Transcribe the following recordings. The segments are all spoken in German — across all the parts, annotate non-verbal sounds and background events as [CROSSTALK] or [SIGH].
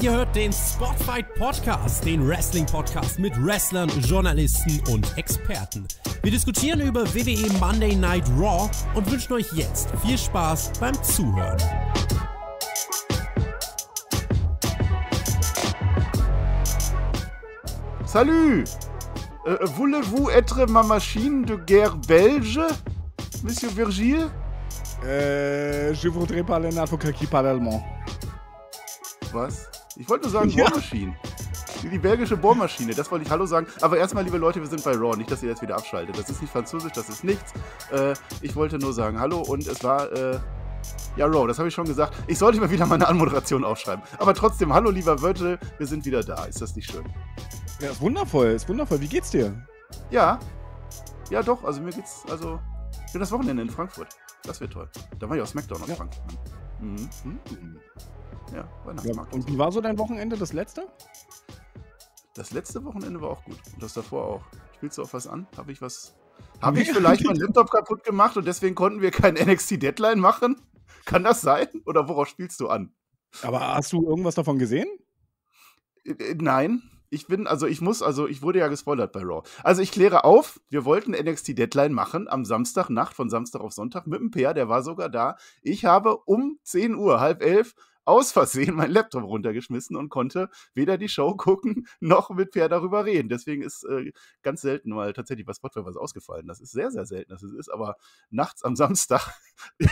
Ihr hört den Spotfight Podcast, den Wrestling Podcast mit Wrestlern, Journalisten und Experten. Wir diskutieren über WWE Monday Night Raw und wünschen euch jetzt viel Spaß beim Zuhören. Salut! Euh, Voulez-vous être ma machine de guerre belge, Monsieur Virgil? Euh, je voudrais parler un avocat qui parle allemand. Was? Ich wollte nur sagen [LAUGHS] Bohrmaschinen. Ja. Die belgische Bohrmaschine, das wollte ich Hallo sagen. Aber erstmal, liebe Leute, wir sind bei Raw. Nicht, dass ihr jetzt wieder abschaltet. Das ist nicht französisch, das ist nichts. Äh, ich wollte nur sagen Hallo und es war. Äh, ja, Raw, das habe ich schon gesagt. Ich sollte mir wieder meine Anmoderation aufschreiben. Aber trotzdem, hallo lieber Virgil, wir sind wieder da. Ist das nicht schön? Ja, ist wundervoll, ist wundervoll. Wie geht's dir? Ja. Ja, doch, also mir geht's, also ich bin das Wochenende in Frankfurt. Das wird toll. Da war ich auch SmackDown aus ja. Frankfurt. Mhm. Mhm. Ja, Weihnachtsmarkt. Ja, und wie war so dein Wochenende, das letzte? Das letzte Wochenende war auch gut. Und das davor auch. Spielst du auf was an? Habe ich was. Habe ich vielleicht meinen [LAUGHS] Laptop kaputt gemacht und deswegen konnten wir kein NXT Deadline machen? Kann das sein? Oder worauf spielst du an? Aber hast du irgendwas davon gesehen? Äh, äh, nein. Ich bin, also ich muss, also ich wurde ja gespoilert bei Raw. Also ich kläre auf, wir wollten NXT Deadline machen am Samstagnacht, von Samstag auf Sonntag mit dem Peer, der war sogar da. Ich habe um 10 Uhr, halb elf, aus Versehen mein Laptop runtergeschmissen und konnte weder die Show [LAUGHS] gucken noch mit Per darüber reden. Deswegen ist äh, ganz selten mal tatsächlich bei Spotify was ausgefallen. Das ist sehr, sehr selten, dass es ist. Aber nachts am [LAUGHS] Samstag,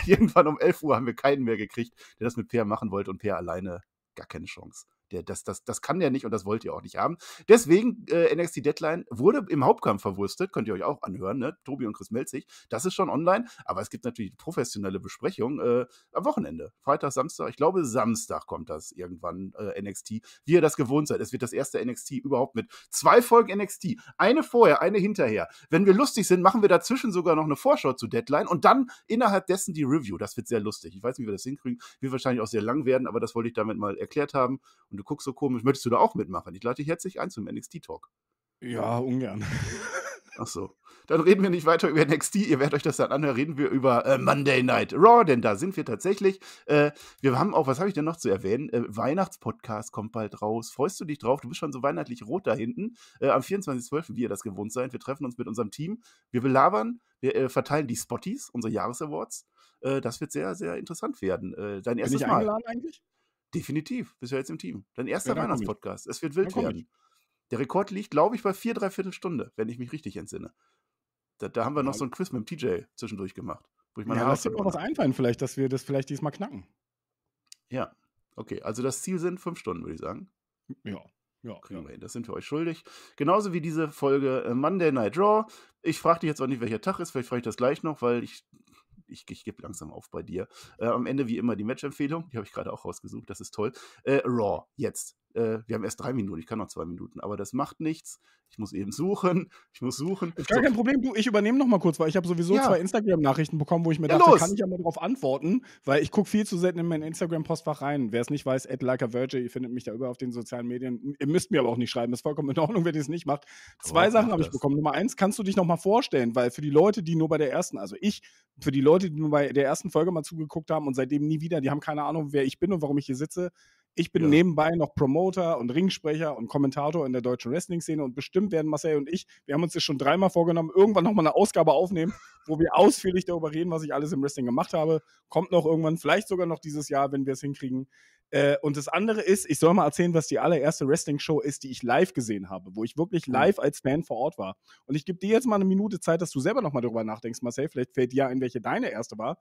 irgendwann um 11 Uhr, haben wir keinen mehr gekriegt, der das mit Per machen wollte und Per alleine gar keine Chance. Der, das, das, das kann der nicht und das wollt ihr auch nicht haben. Deswegen, äh, NXT Deadline wurde im Hauptkampf verwurstet, könnt ihr euch auch anhören, ne? Tobi und Chris Melzig, das ist schon online, aber es gibt natürlich professionelle Besprechung äh, am Wochenende. Freitag, Samstag, ich glaube Samstag kommt das irgendwann, äh, NXT, wie ihr das gewohnt seid. Es wird das erste NXT überhaupt mit zwei Folgen NXT, eine vorher, eine hinterher. Wenn wir lustig sind, machen wir dazwischen sogar noch eine Vorschau zu Deadline und dann innerhalb dessen die Review. Das wird sehr lustig. Ich weiß nicht, wie wir das hinkriegen. Wird wahrscheinlich auch sehr lang werden, aber das wollte ich damit mal erklärt haben. Und und du guckst so komisch, möchtest du da auch mitmachen? Ich lade dich herzlich ein zum NXT Talk. Ja, ungern. [LAUGHS] Ach so. Dann reden wir nicht weiter über NXT. Ihr werdet euch das dann anhören. Reden wir über äh, Monday Night Raw, denn da sind wir tatsächlich. Äh, wir haben auch, was habe ich denn noch zu erwähnen? Äh, Weihnachtspodcast kommt bald raus. Freust du dich drauf? Du bist schon so weihnachtlich rot da hinten. Äh, am 24.12., wie ihr das gewohnt seid, wir treffen uns mit unserem Team. Wir belabern, wir äh, verteilen die Spotties, unsere Jahresawards. Äh, das wird sehr, sehr interessant werden. dein erstes Mal. Bin ich eingeladen eigentlich? Definitiv, bist ja jetzt im Team. Dein erster ja, Weihnachtspodcast. Es wird wild werden. Der Rekord liegt, glaube ich, bei vier, dreiviertel Stunde, wenn ich mich richtig entsinne. Da, da haben wir noch so ein Quiz mit dem TJ zwischendurch gemacht. Wo ich meine ja, lass dir mal was einfallen, vielleicht, dass wir das vielleicht diesmal knacken. Ja, okay. Also das Ziel sind fünf Stunden, würde ich sagen. Ja. Ja, Kriegen wir hin. Das sind wir euch schuldig. Genauso wie diese Folge äh, Monday Night Raw. Ich frage dich jetzt auch nicht, welcher Tag ist. Vielleicht frage ich das gleich noch, weil ich ich, ich gebe langsam auf bei dir. Äh, am Ende wie immer die Match-Empfehlung, die habe ich gerade auch rausgesucht, das ist toll. Äh, Raw, jetzt äh, wir haben erst drei Minuten, ich kann noch zwei Minuten, aber das macht nichts. Ich muss eben suchen, [LAUGHS] ich muss suchen. Ist gar so. kein Problem, du, ich übernehme noch mal kurz, weil ich habe sowieso ja. zwei Instagram-Nachrichten bekommen, wo ich mir ja, dachte, los. kann ich ja mal drauf antworten, weil ich gucke viel zu selten in mein Instagram-Postfach rein. Wer es nicht weiß, at like virgil, ihr findet mich da über auf den sozialen Medien. Ihr müsst mir aber auch nicht schreiben, ist vollkommen in Ordnung, wenn ihr es nicht macht. Zwei oh, Sachen habe ich bekommen. Nummer eins, kannst du dich noch mal vorstellen, weil für die Leute, die nur bei der ersten, also ich, für die Leute, die nur bei der ersten Folge mal zugeguckt haben und seitdem nie wieder, die haben keine Ahnung, wer ich bin und warum ich hier sitze, ich bin ja. nebenbei noch Promoter und Ringsprecher und Kommentator in der deutschen Wrestling-Szene und bestimmt werden Marcel und ich, wir haben uns das schon dreimal vorgenommen, irgendwann nochmal eine Ausgabe aufnehmen, wo wir ausführlich darüber reden, was ich alles im Wrestling gemacht habe. Kommt noch irgendwann, vielleicht sogar noch dieses Jahr, wenn wir es hinkriegen. Äh, und das andere ist, ich soll mal erzählen, was die allererste Wrestling-Show ist, die ich live gesehen habe, wo ich wirklich hm. live als Fan vor Ort war. Und ich gebe dir jetzt mal eine Minute Zeit, dass du selber nochmal darüber nachdenkst, Marcel. Vielleicht fällt dir ein, welche deine erste war.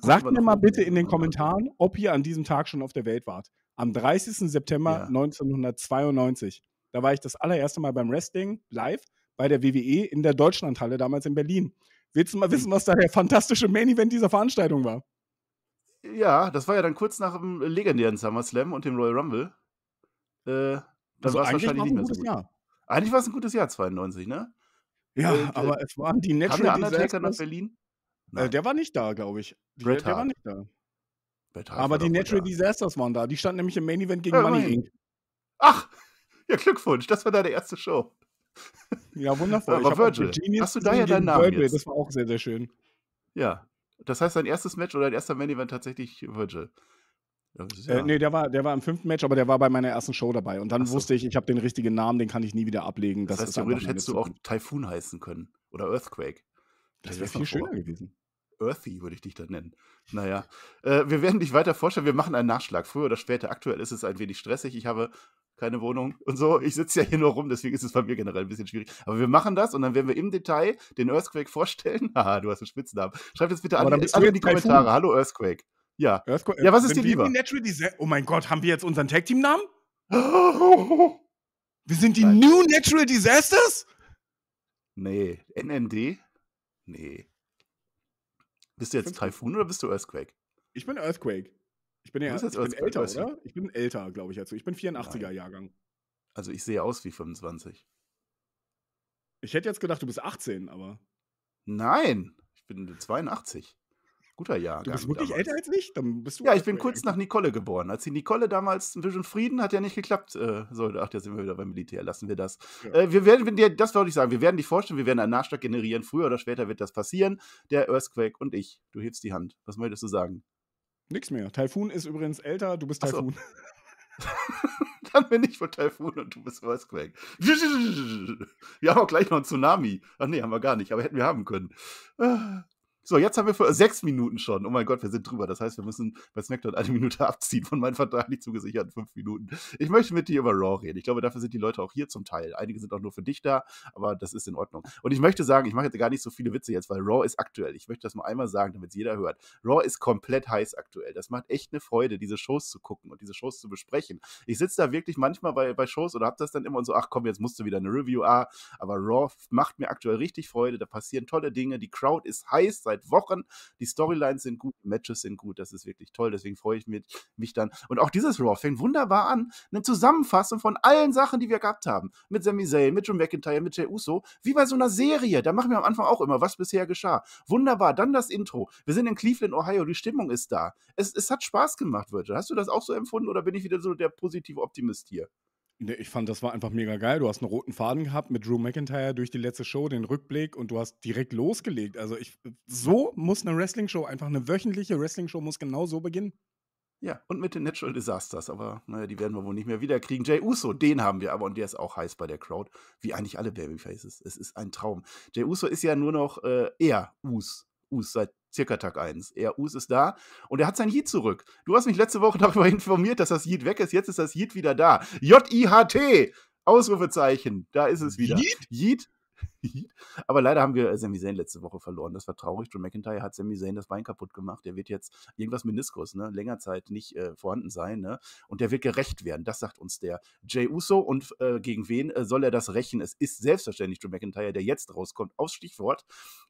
Sag mir mal bitte in den Kommentaren, ob ihr an diesem Tag schon auf der Welt wart am 30. September ja. 1992. Da war ich das allererste Mal beim Wrestling live bei der WWE in der Deutschlandhalle, damals in Berlin. Willst du mal wissen, was da der fantastische Main Event dieser Veranstaltung war? Ja, das war ja dann kurz nach dem legendären SummerSlam und dem Royal Rumble. Äh, das also war eigentlich wahrscheinlich nicht mehr so gut. Jahr. Eigentlich war es ein gutes Jahr, 92, ne? Ja, und, äh, aber äh, es waren die Natural Kam der Undertaker nach Berlin? Äh, der war nicht da, glaube ich. Der, der war nicht da. Aber die Natural da. Disasters waren da. Die standen nämlich im Main Event gegen ja, Money Inc. Ach, ja, Glückwunsch, das war deine erste Show. Ja, wundervoll. Aber Virgil. Hast du da ja deinen Namen? Virgil, jetzt? Das war auch sehr, sehr schön. Ja, das heißt, dein erstes Match oder dein erster Main Event tatsächlich Virgil? Ja, äh, nee, der war, der war im fünften Match, aber der war bei meiner ersten Show dabei. Und dann so. wusste ich, ich habe den richtigen Namen, den kann ich nie wieder ablegen. Das, das heißt, halt theoretisch hättest du auch Typhoon heißen können oder Earthquake. Das, das wäre viel schöner gewesen. Earthy würde ich dich da nennen. Naja, äh, wir werden dich weiter vorstellen. Wir machen einen Nachschlag. Früher oder später. Aktuell ist es ein wenig stressig. Ich habe keine Wohnung und so. Ich sitze ja hier nur rum, deswegen ist es bei mir generell ein bisschen schwierig. Aber wir machen das und dann werden wir im Detail den Earthquake vorstellen. [LAUGHS] Haha, du hast einen Spitznamen. Schreib jetzt bitte Aber an, alle in die Kommentare. Hallo Earthquake. Ja. Earthquake. Ja, was ist Wenn dir lieber? oh mein Gott, haben wir jetzt unseren Tag-Team-Namen? [GASPS] wir sind die Nein. New Natural Disasters? Nee. NND? Nee. Bist du jetzt Typhoon oder bist du Earthquake? Ich bin Earthquake. Ich bin ja ich bin älter, oder? Ich bin älter, glaube ich, dazu. Ich bin 84er-Jahrgang. Also ich sehe aus wie 25. Ich hätte jetzt gedacht, du bist 18, aber. Nein, ich bin 82 guter Jahr. Du bist wirklich damals. älter als ich? Dann bist du ja, ich bin kurz nach Nicole geboren. Als die Nicole damals Vision Frieden hat ja nicht geklappt. Äh, so, ach, da sind wir wieder beim Militär, lassen wir das. Ja. Äh, wir werden, dir, das wollte ich sagen, wir werden dich vorstellen, wir werden einen Nachschlag generieren. Früher oder später wird das passieren. Der Earthquake und ich. Du hebst die Hand. Was möchtest du sagen? Nix mehr. Typhoon ist übrigens älter, du bist Typhoon. [LAUGHS] [LAUGHS] Dann bin ich von Typhoon und du bist Earthquake. Wir haben auch gleich noch einen Tsunami. Ach nee, haben wir gar nicht, aber hätten wir haben können. Ah. So, jetzt haben wir für sechs Minuten schon. Oh mein Gott, wir sind drüber. Das heißt, wir müssen bei SmackDown eine Minute [LAUGHS] abziehen von meinem Vertrag nicht zugesichert. Fünf Minuten. Ich möchte mit dir über Raw reden. Ich glaube, dafür sind die Leute auch hier zum Teil. Einige sind auch nur für dich da, aber das ist in Ordnung. Und ich möchte sagen, ich mache jetzt gar nicht so viele Witze jetzt, weil Raw ist aktuell. Ich möchte das mal einmal sagen, damit es jeder hört. Raw ist komplett heiß aktuell. Das macht echt eine Freude, diese Shows zu gucken und diese Shows zu besprechen. Ich sitze da wirklich manchmal bei, bei Shows oder hab das dann immer und so, ach komm, jetzt musst du wieder eine Review. Ah, aber Raw macht mir aktuell richtig Freude. Da passieren tolle Dinge. Die Crowd ist heiß seit seit Wochen. Die Storylines sind gut, die Matches sind gut, das ist wirklich toll. Deswegen freue ich mich, mich dann. Und auch dieses Raw fängt wunderbar an. Eine Zusammenfassung von allen Sachen, die wir gehabt haben. Mit Sami Zayn, mit Drew McIntyre, mit Jey Uso. Wie bei so einer Serie. Da machen wir am Anfang auch immer, was bisher geschah. Wunderbar, dann das Intro. Wir sind in Cleveland, Ohio, die Stimmung ist da. Es, es hat Spaß gemacht, Virgil. Hast du das auch so empfunden oder bin ich wieder so der positive Optimist hier? Nee, ich fand, das war einfach mega geil. Du hast einen roten Faden gehabt mit Drew McIntyre durch die letzte Show, den Rückblick und du hast direkt losgelegt. Also ich, so muss eine Wrestling-Show, einfach eine wöchentliche Wrestling-Show muss genau so beginnen. Ja, und mit den Natural Disasters, aber naja, die werden wir wohl nicht mehr wiederkriegen. Jay Uso, den haben wir aber und der ist auch heiß bei der Crowd, wie eigentlich alle Babyfaces. Es ist ein Traum. Jay Uso ist ja nur noch äh, er, Us. Us seit circa Tag 1. Er Us ist da und er hat sein Yid zurück. Du hast mich letzte Woche [LAUGHS] darüber informiert, dass das Yid weg ist. Jetzt ist das Yid wieder da. J-I-H-T! Ausrufezeichen. Da ist es wieder. Yid? Yid. [LAUGHS] aber leider haben wir äh, Sami Zayn letzte Woche verloren. Das war traurig. Drew McIntyre hat Sami Zayn das Bein kaputt gemacht. Der wird jetzt irgendwas Meniskus, ne? länger Zeit nicht äh, vorhanden sein. Ne? Und der wird gerecht werden. Das sagt uns der Jay Uso. Und äh, gegen wen äh, soll er das rächen? Es ist selbstverständlich Drew McIntyre, der jetzt rauskommt, aufs Stichwort.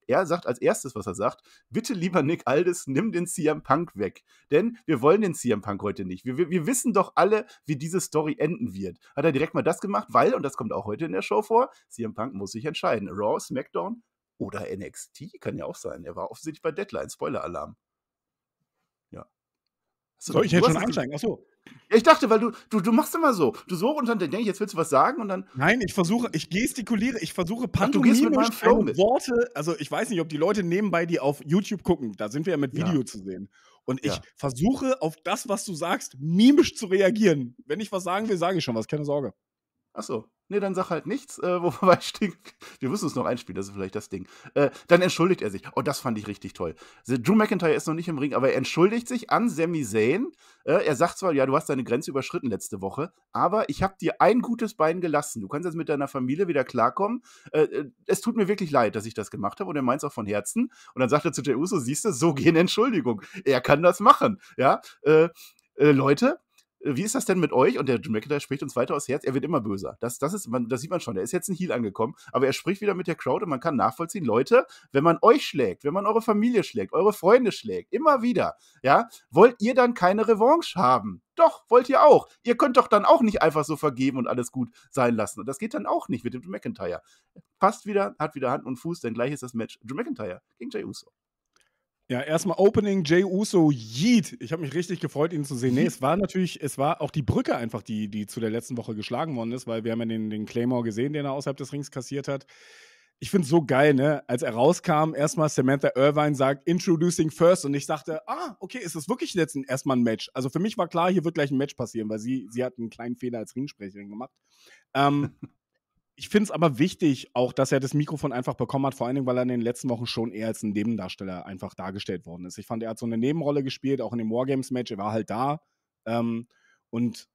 Er sagt als erstes, was er sagt, bitte lieber Nick Aldis, nimm den CM Punk weg. Denn wir wollen den CM Punk heute nicht. Wir, wir, wir wissen doch alle, wie diese Story enden wird. Hat er direkt mal das gemacht, weil, und das kommt auch heute in der Show vor, CM Punk muss sich entscheiden. Raw, SmackDown oder NXT? Kann ja auch sein. Er war offensichtlich bei Deadline. Spoiler-Alarm. Ja. So, Soll ich jetzt schon einsteigen? Achso. Ja, ich dachte, weil du, du, du machst immer so. Du so und dann denke ich, jetzt willst du was sagen und dann. Nein, ich versuche, ich gestikuliere, ich versuche pantomimisch Ach, Worte. Also ich weiß nicht, ob die Leute nebenbei, die auf YouTube gucken, da sind wir ja mit Video ja. zu sehen. Und ich ja. versuche auf das, was du sagst, mimisch zu reagieren. Wenn ich was sagen will, sage ich schon was, keine Sorge. Ach so nee, dann sag halt nichts, äh, wobei [LAUGHS] Sting, wir müssen uns noch einspielen, das ist vielleicht das Ding. Äh, dann entschuldigt er sich. Oh, das fand ich richtig toll. Drew McIntyre ist noch nicht im Ring, aber er entschuldigt sich an Sami Zayn. Äh, er sagt zwar, ja, du hast deine Grenze überschritten letzte Woche, aber ich habe dir ein gutes Bein gelassen. Du kannst jetzt mit deiner Familie wieder klarkommen. Äh, äh, es tut mir wirklich leid, dass ich das gemacht habe und er meint es auch von Herzen. Und dann sagt er zu Jey Uso, siehst du, so gehen Entschuldigung. Er kann das machen, ja. Äh, Leute, äh, wie ist das denn mit euch? Und der Jim McIntyre spricht uns weiter aus Herz. Er wird immer böser. Das, das, ist, man, das sieht man schon. Er ist jetzt ein Heal angekommen, aber er spricht wieder mit der Crowd und man kann nachvollziehen, Leute, wenn man euch schlägt, wenn man eure Familie schlägt, eure Freunde schlägt, immer wieder, ja, wollt ihr dann keine Revanche haben? Doch, wollt ihr auch. Ihr könnt doch dann auch nicht einfach so vergeben und alles gut sein lassen. Und das geht dann auch nicht mit dem Jim McIntyre. Passt wieder, hat wieder Hand und Fuß, denn gleich ist das Match Jim McIntyre gegen Jay Uso. Ja, erstmal Opening Jay Uso Yeet. Ich habe mich richtig gefreut, ihn zu sehen. Nee, es war natürlich, es war auch die Brücke einfach, die, die zu der letzten Woche geschlagen worden ist, weil wir haben ja den, den Claymore gesehen, den er außerhalb des Rings kassiert hat. Ich finde es so geil, ne? Als er rauskam, erstmal Samantha Irvine sagt, Introducing First. Und ich dachte, ah, okay, ist das wirklich jetzt erstmal ein Match? Also für mich war klar, hier wird gleich ein Match passieren, weil sie, sie hat einen kleinen Fehler als Ringsprecherin gemacht. Ähm, [LAUGHS] Ich finde es aber wichtig, auch, dass er das Mikrofon einfach bekommen hat, vor allen Dingen, weil er in den letzten Wochen schon eher als ein Nebendarsteller einfach dargestellt worden ist. Ich fand, er hat so eine Nebenrolle gespielt, auch in dem Wargames-Match, er war halt da. Ähm, und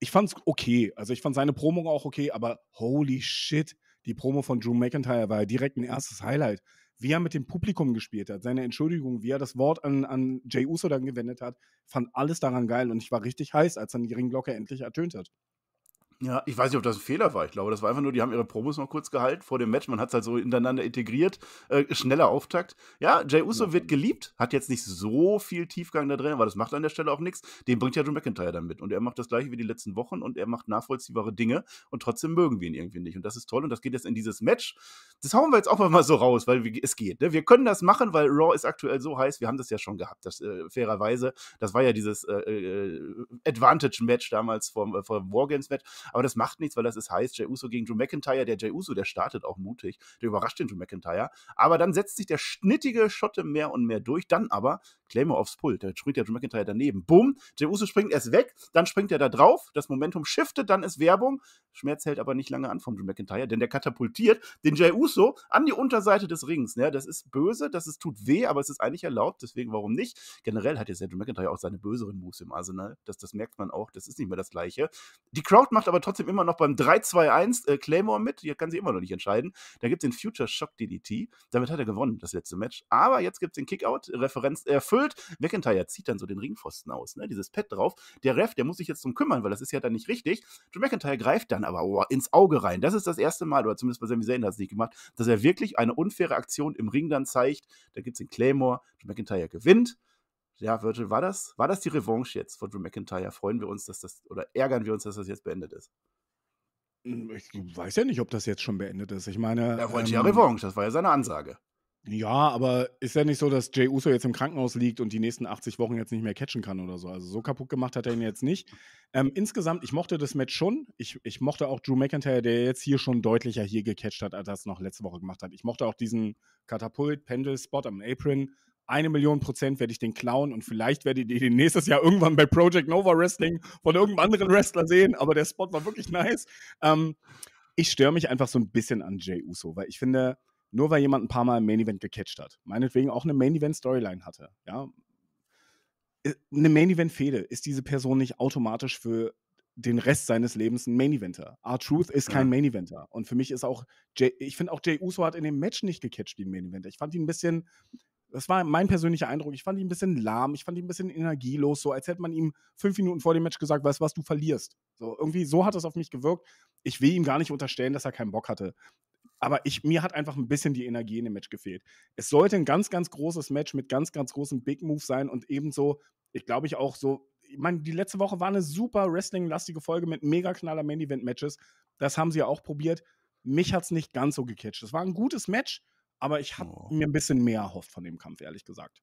ich fand es okay. Also ich fand seine Promo auch okay, aber holy shit, die Promo von Drew McIntyre war ja direkt ein erstes Highlight. Wie er mit dem Publikum gespielt hat, seine Entschuldigung, wie er das Wort an, an Jay Uso dann gewendet hat, fand alles daran geil und ich war richtig heiß, als dann die Ringglocke endlich ertönt hat. Ja, ich weiß nicht, ob das ein Fehler war. Ich glaube, das war einfach nur, die haben ihre Promos noch kurz gehalten vor dem Match. Man hat es halt so ineinander integriert. Äh, schneller Auftakt. Ja, Jay Uso ja. wird geliebt, hat jetzt nicht so viel Tiefgang da drin, aber das macht an der Stelle auch nichts. Den bringt ja Joe McIntyre dann mit. Und er macht das gleiche wie die letzten Wochen und er macht nachvollziehbare Dinge und trotzdem mögen wir ihn irgendwie nicht. Und das ist toll und das geht jetzt in dieses Match. Das hauen wir jetzt auch mal so raus, weil es geht. Ne? Wir können das machen, weil Raw ist aktuell so heiß. Wir haben das ja schon gehabt, das, äh, fairerweise. Das war ja dieses äh, äh Advantage-Match damals vom, äh, vom Wargames-Match. Aber das macht nichts, weil das ist heiß. Jey Uso gegen Drew McIntyre. Der Jey Uso, der startet auch mutig. Der überrascht den Drew McIntyre. Aber dann setzt sich der schnittige Schotte mehr und mehr durch. Dann aber Claymore aufs Pult, da springt der Drew McIntyre daneben. Bumm, Jey Uso springt erst weg, dann springt er da drauf, das Momentum shiftet, dann ist Werbung. Schmerz hält aber nicht lange an vom Drew McIntyre, denn der katapultiert den Jey Uso an die Unterseite des Rings. Ne? Das ist böse, das ist, tut weh, aber es ist eigentlich erlaubt, deswegen warum nicht? Generell hat jetzt der Drew McIntyre auch seine böseren Moves im Arsenal, das, das merkt man auch, das ist nicht mehr das Gleiche. Die Crowd macht aber trotzdem immer noch beim 3-2-1 äh, Claymore mit, hier kann sie immer noch nicht entscheiden. Da gibt es den Future Shock DDT, damit hat er gewonnen, das letzte Match. Aber jetzt gibt es den Kickout, Referenz, äh, schuld. McIntyre zieht dann so den Ringpfosten aus, ne? dieses Pad drauf. Der Ref, der muss sich jetzt drum kümmern, weil das ist ja dann nicht richtig. Drew McIntyre greift dann aber oh, ins Auge rein. Das ist das erste Mal, oder zumindest bei Sami Zayn hat es nicht gemacht, dass er wirklich eine unfaire Aktion im Ring dann zeigt. Da gibt es den Claymore, Drew McIntyre gewinnt. Ja, Virgil, war das, war das die Revanche jetzt von Drew McIntyre? Freuen wir uns, dass das, oder ärgern wir uns, dass das jetzt beendet ist? Hm, ich weiß ja nicht, ob das jetzt schon beendet ist. Ich meine. Er wollte ähm, ja Revanche, das war ja seine Ansage. Ja, aber ist ja nicht so, dass Jay Uso jetzt im Krankenhaus liegt und die nächsten 80 Wochen jetzt nicht mehr catchen kann oder so. Also so kaputt gemacht hat er ihn jetzt nicht. Ähm, insgesamt, ich mochte das Match schon. Ich, ich mochte auch Drew McIntyre, der jetzt hier schon deutlicher hier gecatcht hat, als er es noch letzte Woche gemacht hat. Ich mochte auch diesen Katapult-Pendel-Spot am Apron. Eine Million Prozent werde ich den klauen und vielleicht werde ich den nächstes Jahr irgendwann bei Project Nova Wrestling von irgendeinem anderen Wrestler sehen, aber der Spot war wirklich nice. Ähm, ich störe mich einfach so ein bisschen an Jay Uso, weil ich finde, nur weil jemand ein paar Mal im Main Event gecatcht hat. Meinetwegen auch eine Main Event Storyline hatte. Ja? Äh, eine Main Event Fehde ist diese Person nicht automatisch für den Rest seines Lebens ein Main Eventer. R-Truth ist kein Main Eventer. Und für mich ist auch, Jay, ich finde auch Jay Uso hat in dem Match nicht gecatcht den Main Eventer. Ich fand ihn ein bisschen, das war mein persönlicher Eindruck, ich fand ihn ein bisschen lahm, ich fand ihn ein bisschen energielos, so als hätte man ihm fünf Minuten vor dem Match gesagt, weißt du was, du verlierst. So, irgendwie so hat das auf mich gewirkt. Ich will ihm gar nicht unterstellen, dass er keinen Bock hatte aber ich, mir hat einfach ein bisschen die Energie in dem Match gefehlt. Es sollte ein ganz, ganz großes Match mit ganz, ganz großem Big Move sein und ebenso, ich glaube, ich auch so, ich meine, die letzte Woche war eine super Wrestling-lastige Folge mit mega knaller Main-Event-Matches. Das haben sie ja auch probiert. Mich hat es nicht ganz so gecatcht. Es war ein gutes Match, aber ich habe oh. mir ein bisschen mehr erhofft von dem Kampf, ehrlich gesagt.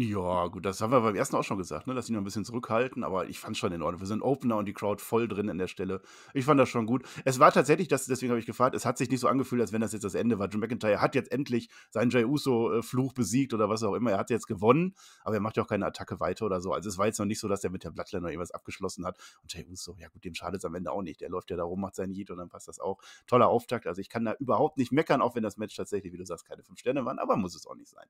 Ja, gut, das haben wir beim ersten auch schon gesagt, ne, dass sie noch ein bisschen zurückhalten, aber ich fand schon in Ordnung. Wir sind Opener und die Crowd voll drin an der Stelle. Ich fand das schon gut. Es war tatsächlich, das, deswegen habe ich gefragt, es hat sich nicht so angefühlt, als wenn das jetzt das Ende war. Jim McIntyre hat jetzt endlich seinen Jay Uso-Fluch besiegt oder was auch immer. Er hat jetzt gewonnen, aber er macht ja auch keine Attacke weiter oder so. Also es war jetzt noch nicht so, dass er mit der Bloodline noch irgendwas abgeschlossen hat. Und Jay Uso, ja gut, dem schadet es am Ende auch nicht. Der läuft ja da rum, macht seinen Heat und dann passt das auch. Toller Auftakt. Also ich kann da überhaupt nicht meckern, auch wenn das Match tatsächlich, wie du sagst, keine fünf Sterne waren, aber muss es auch nicht sein.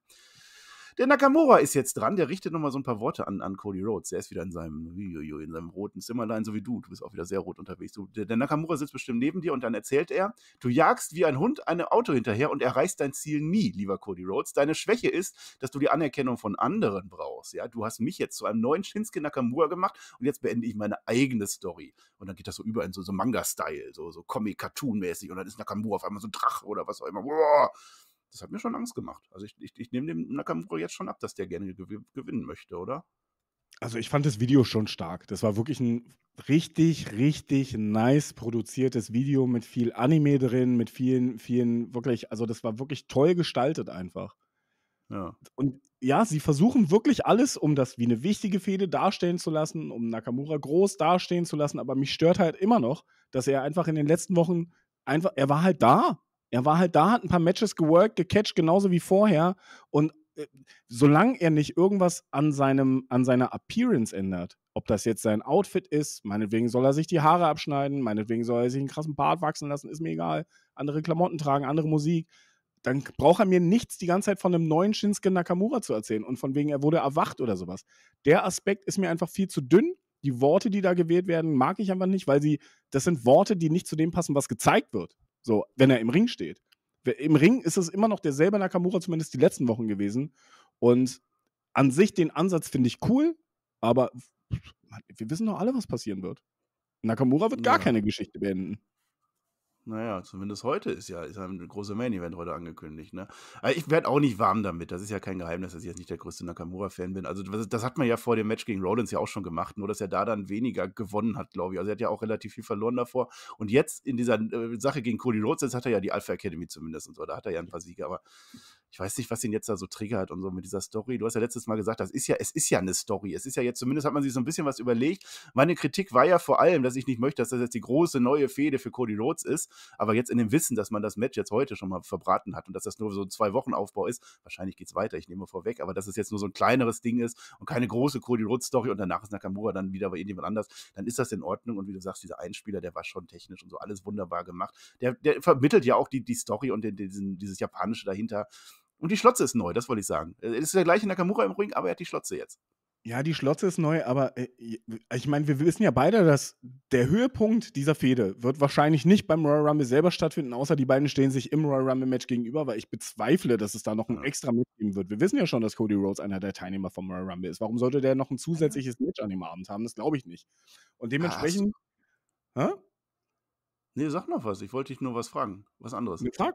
Der Nakamura ist jetzt dran, der richtet nochmal so ein paar Worte an, an Cody Rhodes. Der ist wieder in seinem, in seinem roten Zimmerlein, so wie du. Du bist auch wieder sehr rot unterwegs. Du, der, Nakamura sitzt bestimmt neben dir und dann erzählt er, du jagst wie ein Hund ein Auto hinterher und erreichst dein Ziel nie, lieber Cody Rhodes. Deine Schwäche ist, dass du die Anerkennung von anderen brauchst. Ja, du hast mich jetzt zu einem neuen Shinsuke Nakamura gemacht und jetzt beende ich meine eigene Story. Und dann geht das so über in so, so Manga-Style, so, so Comic-Cartoon-mäßig und dann ist Nakamura auf einmal so ein Drache oder was auch immer. Boah das hat mir schon Angst gemacht. Also ich, ich, ich nehme dem Nakamura jetzt schon ab, dass der gerne gew gewinnen möchte, oder? Also ich fand das Video schon stark. Das war wirklich ein richtig, richtig nice produziertes Video mit viel Anime drin, mit vielen, vielen, wirklich, also das war wirklich toll gestaltet einfach. Ja. Und ja, sie versuchen wirklich alles, um das wie eine wichtige Fehde darstellen zu lassen, um Nakamura groß dastehen zu lassen, aber mich stört halt immer noch, dass er einfach in den letzten Wochen einfach, er war halt da. Er war halt da, hat ein paar Matches geworkt, gecatcht, genauso wie vorher. Und äh, solange er nicht irgendwas an, seinem, an seiner Appearance ändert, ob das jetzt sein Outfit ist, meinetwegen soll er sich die Haare abschneiden, meinetwegen soll er sich einen krassen Bart wachsen lassen, ist mir egal, andere Klamotten tragen, andere Musik, dann braucht er mir nichts die ganze Zeit von einem neuen Shinsuke Nakamura zu erzählen und von wegen er wurde erwacht oder sowas. Der Aspekt ist mir einfach viel zu dünn. Die Worte, die da gewählt werden, mag ich einfach nicht, weil sie, das sind Worte, die nicht zu dem passen, was gezeigt wird. So, wenn er im Ring steht. Im Ring ist es immer noch derselbe Nakamura, zumindest die letzten Wochen gewesen. Und an sich den Ansatz finde ich cool, aber wir wissen doch alle, was passieren wird. Nakamura wird gar ja. keine Geschichte beenden. Naja, zumindest heute ist ja, ist ja ein großer Main-Event heute angekündigt. Ne? Also ich werde auch nicht warm damit. Das ist ja kein Geheimnis, dass ich jetzt nicht der größte Nakamura-Fan bin. Also das, das, hat man ja vor dem Match gegen Rollins ja auch schon gemacht, nur dass er da dann weniger gewonnen hat, glaube ich. Also er hat ja auch relativ viel verloren davor. Und jetzt in dieser äh, Sache gegen Cody Rhodes, jetzt hat er ja die Alpha Academy zumindest und so. Da hat er ja ein paar Siege, aber ich weiß nicht, was ihn jetzt da so triggert und so mit dieser Story. Du hast ja letztes Mal gesagt, das ist ja, es ist ja eine Story. Es ist ja jetzt, zumindest hat man sich so ein bisschen was überlegt. Meine Kritik war ja vor allem, dass ich nicht möchte, dass das jetzt die große neue Fehde für Cody Rhodes ist. Aber jetzt in dem Wissen, dass man das Match jetzt heute schon mal verbraten hat und dass das nur so ein zwei Wochen Aufbau ist, wahrscheinlich geht es weiter, ich nehme vorweg, aber dass es jetzt nur so ein kleineres Ding ist und keine große Cody Rhodes Story und danach ist Nakamura dann wieder bei irgendjemand anders, dann ist das in Ordnung. Und wie du sagst, dieser Einspieler, der war schon technisch und so alles wunderbar gemacht. Der, der vermittelt ja auch die, die Story und den, diesen, dieses Japanische dahinter. Und die Schlotze ist neu, das wollte ich sagen. Äh, es ist der gleiche Nakamura im Ring, aber er hat die Schlotze jetzt. Ja, die Schlotze ist neu, aber äh, ich meine, wir wissen ja beide, dass der Höhepunkt dieser Fehde wird wahrscheinlich nicht beim Royal Rumble selber stattfinden, außer die beiden stehen sich im Royal Rumble Match gegenüber, weil ich bezweifle, dass es da noch ein ja. extra Match geben wird. Wir wissen ja schon, dass Cody Rhodes einer der Teilnehmer vom Royal Rumble ist. Warum sollte der noch ein zusätzliches Match an dem Abend haben? Das glaube ich nicht. Und ah, dementsprechend. Hast... Hä? Nee, sag noch was. Ich wollte dich nur was fragen. Was anderes. Frag,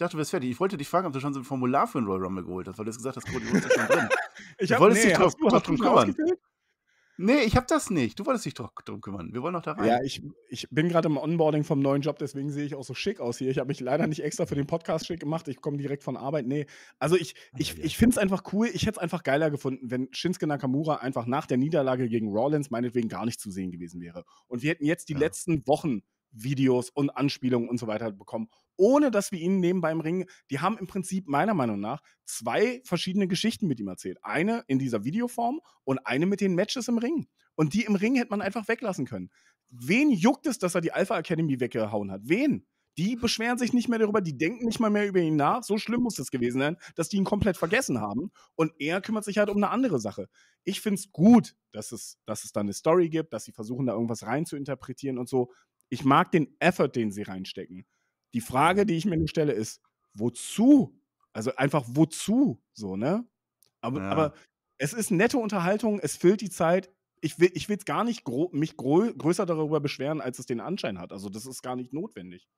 ich dachte, du wärst fertig. Ich wollte dich fragen, ob du schon so ein Formular für den Royal Rumble geholt hast, weil du hast gesagt hast, Cody Rhodes ist schon drin. [LAUGHS] ich hab, du wolltest nee, dich drauf, du, drauf drum kümmern. Nee, ich habe das nicht. Du wolltest dich drum, drum kümmern. Wir wollen noch da rein. Ja, ich, ich bin gerade im Onboarding vom neuen Job, deswegen sehe ich auch so schick aus hier. Ich habe mich leider nicht extra für den Podcast schick gemacht. Ich komme direkt von Arbeit. Nee, also ich, ah, ich, ich finde es einfach cool. Ich hätte es einfach geiler gefunden, wenn Shinsuke Nakamura einfach nach der Niederlage gegen Rollins meinetwegen gar nicht zu sehen gewesen wäre. Und wir hätten jetzt die ja. letzten Wochen Videos und Anspielungen und so weiter bekommen, ohne dass wir ihn nebenbei im Ring, die haben im Prinzip meiner Meinung nach zwei verschiedene Geschichten mit ihm erzählt. Eine in dieser Videoform und eine mit den Matches im Ring. Und die im Ring hätte man einfach weglassen können. Wen juckt es, dass er die Alpha Academy weggehauen hat? Wen? Die beschweren sich nicht mehr darüber, die denken nicht mal mehr über ihn nach. So schlimm muss das gewesen sein, dass die ihn komplett vergessen haben. Und er kümmert sich halt um eine andere Sache. Ich finde es gut, dass es, dass es da eine Story gibt, dass sie versuchen, da irgendwas rein zu interpretieren und so. Ich mag den Effort, den sie reinstecken. Die Frage, die ich mir nur stelle, ist, wozu? Also einfach wozu? So, ne? Aber, ja. aber es ist nette Unterhaltung, es füllt die Zeit. Ich will ich will's gar nicht gro mich gro größer darüber beschweren, als es den Anschein hat. Also das ist gar nicht notwendig.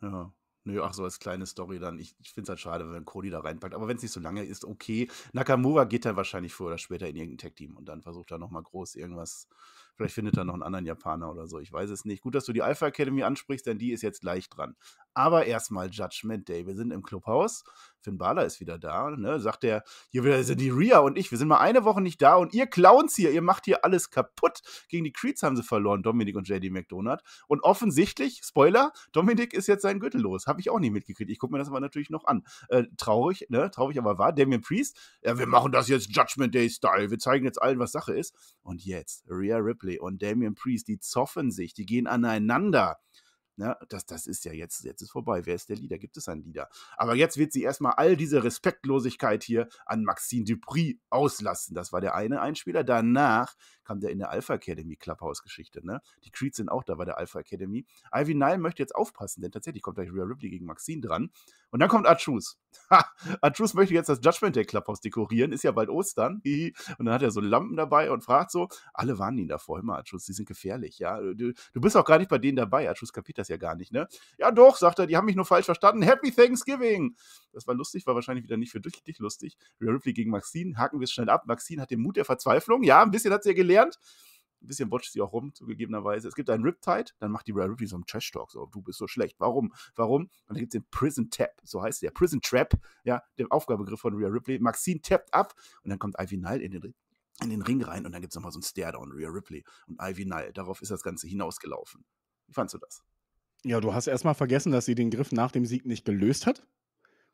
Ja. Nö, ach so, als kleine Story dann. Ich, ich finde es halt schade, wenn Cody da reinpackt. Aber wenn es nicht so lange ist, okay. Nakamura geht dann wahrscheinlich früher oder später in irgendein Tech-Team und dann versucht er nochmal groß irgendwas Vielleicht findet er noch einen anderen Japaner oder so. Ich weiß es nicht. Gut, dass du die Alpha Academy ansprichst, denn die ist jetzt gleich dran. Aber erstmal Judgment Day. Wir sind im Clubhaus. Finn Balor ist wieder da. Ne? Sagt er, hier wieder sind die Ria und ich. Wir sind mal eine Woche nicht da und ihr Clowns hier, ihr macht hier alles kaputt. Gegen die Creeds haben sie verloren, Dominik und JD McDonald. Und offensichtlich, Spoiler, Dominik ist jetzt sein Gürtel los. Habe ich auch nicht mitgekriegt. Ich gucke mir das aber natürlich noch an. Äh, traurig, ne? Traurig aber wahr. Damien Priest, ja, wir machen das jetzt Judgment Day Style. Wir zeigen jetzt allen, was Sache ist. Und jetzt, Ria Ripley Ripley und Damian Priest, die zoffen sich, die gehen aneinander. Ja, ne, das, das ist ja jetzt, jetzt ist vorbei. Wer ist der Leader? Gibt es einen Leader? Aber jetzt wird sie erstmal all diese Respektlosigkeit hier an Maxine Dupri auslassen. Das war der eine Einspieler. Danach kam der in der Alpha Academy Clubhouse-Geschichte. Ne? Die Creeds sind auch da bei der Alpha Academy. Ivy Nile möchte jetzt aufpassen, denn tatsächlich kommt gleich Rhea Ripley gegen Maxine dran. Und dann kommt Archus an [LAUGHS] ah, Truth möchte jetzt das Judgment Day Clubhouse dekorieren, ist ja bald Ostern. [LAUGHS] Und dann hat er so Lampen dabei und fragt so, alle warnen ihn davor, immer Atschus, die sind gefährlich, ja. Du, du, bist auch gar nicht bei denen dabei, Atschus kapiert das ja gar nicht, ne? Ja doch, sagt er, die haben mich nur falsch verstanden. Happy Thanksgiving! Das war lustig, war wahrscheinlich wieder nicht für dich lustig. Rhea Ripley gegen Maxine, haken wir es schnell ab. Maxine hat den Mut der Verzweiflung, ja, ein bisschen hat sie ja gelernt ein bisschen botscht sie auch rum, zugegebenerweise. Es gibt einen Riptide, dann macht die Rare Ripley so einen Trash-Talk, so, du bist so schlecht, warum, warum? Und dann gibt es den Prison Tap, so heißt der, Prison Trap, ja, der Aufgabegriff von Rhea Ripley. Maxine tappt ab und dann kommt Ivy Nile in den, in den Ring rein und dann gibt es nochmal so einen Stare-Down, Rare Ripley und Ivy Nile. Darauf ist das Ganze hinausgelaufen. Wie fandst du das? Ja, du hast erstmal vergessen, dass sie den Griff nach dem Sieg nicht gelöst hat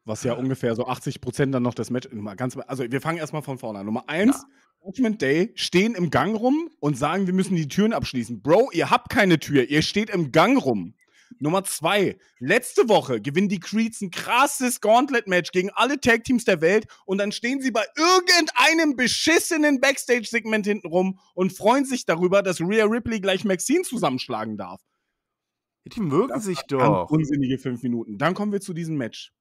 was ja ungefähr so 80 Prozent dann noch das Match. Ganz, also wir fangen erstmal von vorne an. Nummer eins, ja. Judgment Day stehen im Gang rum und sagen, wir müssen die Türen abschließen. Bro, ihr habt keine Tür, ihr steht im Gang rum. Nummer zwei, letzte Woche gewinnen die Creeds ein krasses Gauntlet-Match gegen alle Tag-Teams der Welt und dann stehen sie bei irgendeinem beschissenen Backstage-Segment hinten rum und freuen sich darüber, dass Rhea Ripley gleich Maxine zusammenschlagen darf. Die mögen das sich doch. Unsinnige fünf Minuten. Dann kommen wir zu diesem Match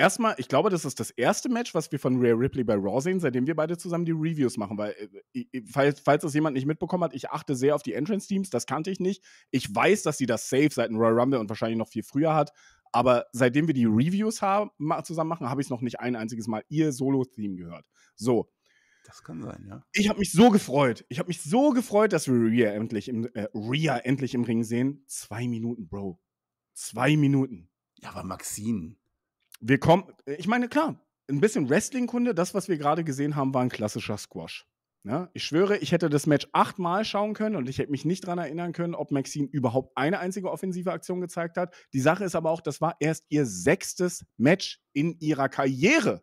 erstmal, ich glaube, das ist das erste Match, was wir von Rhea Ripley bei Raw sehen, seitdem wir beide zusammen die Reviews machen. Weil, äh, falls, falls das jemand nicht mitbekommen hat, ich achte sehr auf die Entrance-Teams, das kannte ich nicht. Ich weiß, dass sie das safe seit dem Royal Rumble und wahrscheinlich noch viel früher hat. Aber seitdem wir die Reviews haben, zusammen machen, habe ich es noch nicht ein einziges Mal ihr Solo-Theme gehört. So. Das kann sein, ja. Ich habe mich so gefreut. Ich habe mich so gefreut, dass wir Rhea endlich im, äh, Rhea endlich im Ring sehen. Zwei Minuten, Bro. Zwei Minuten. Ja, aber Maxine wir kommen, äh, ich meine, klar, ein bisschen Wrestling-Kunde, das, was wir gerade gesehen haben, war ein klassischer Squash. Ja, ne? ich schwöre, ich hätte das Match achtmal schauen können und ich hätte mich nicht daran erinnern können, ob Maxine überhaupt eine einzige offensive Aktion gezeigt hat. Die Sache ist aber auch, das war erst ihr sechstes Match in ihrer Karriere.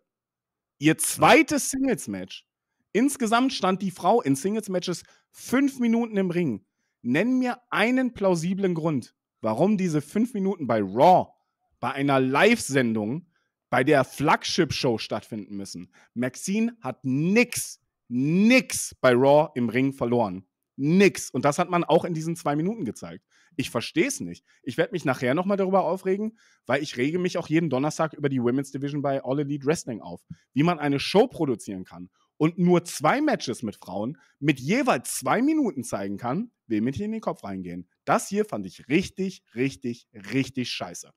Ihr zweites Singles-Match. Insgesamt stand die Frau in Singles-Matches fünf Minuten im Ring. Nenn mir einen plausiblen Grund, warum diese fünf Minuten bei Raw bei einer Live-Sendung bei der Flagship-Show stattfinden müssen. Maxine hat nix, nix bei Raw im Ring verloren. Nix. Und das hat man auch in diesen zwei Minuten gezeigt. Ich verstehe es nicht. Ich werde mich nachher nochmal darüber aufregen, weil ich rege mich auch jeden Donnerstag über die Women's Division bei All Elite Wrestling auf, wie man eine Show produzieren kann und nur zwei Matches mit Frauen mit jeweils zwei Minuten zeigen kann, will mit hier in den Kopf reingehen. Das hier fand ich richtig, richtig, richtig scheiße.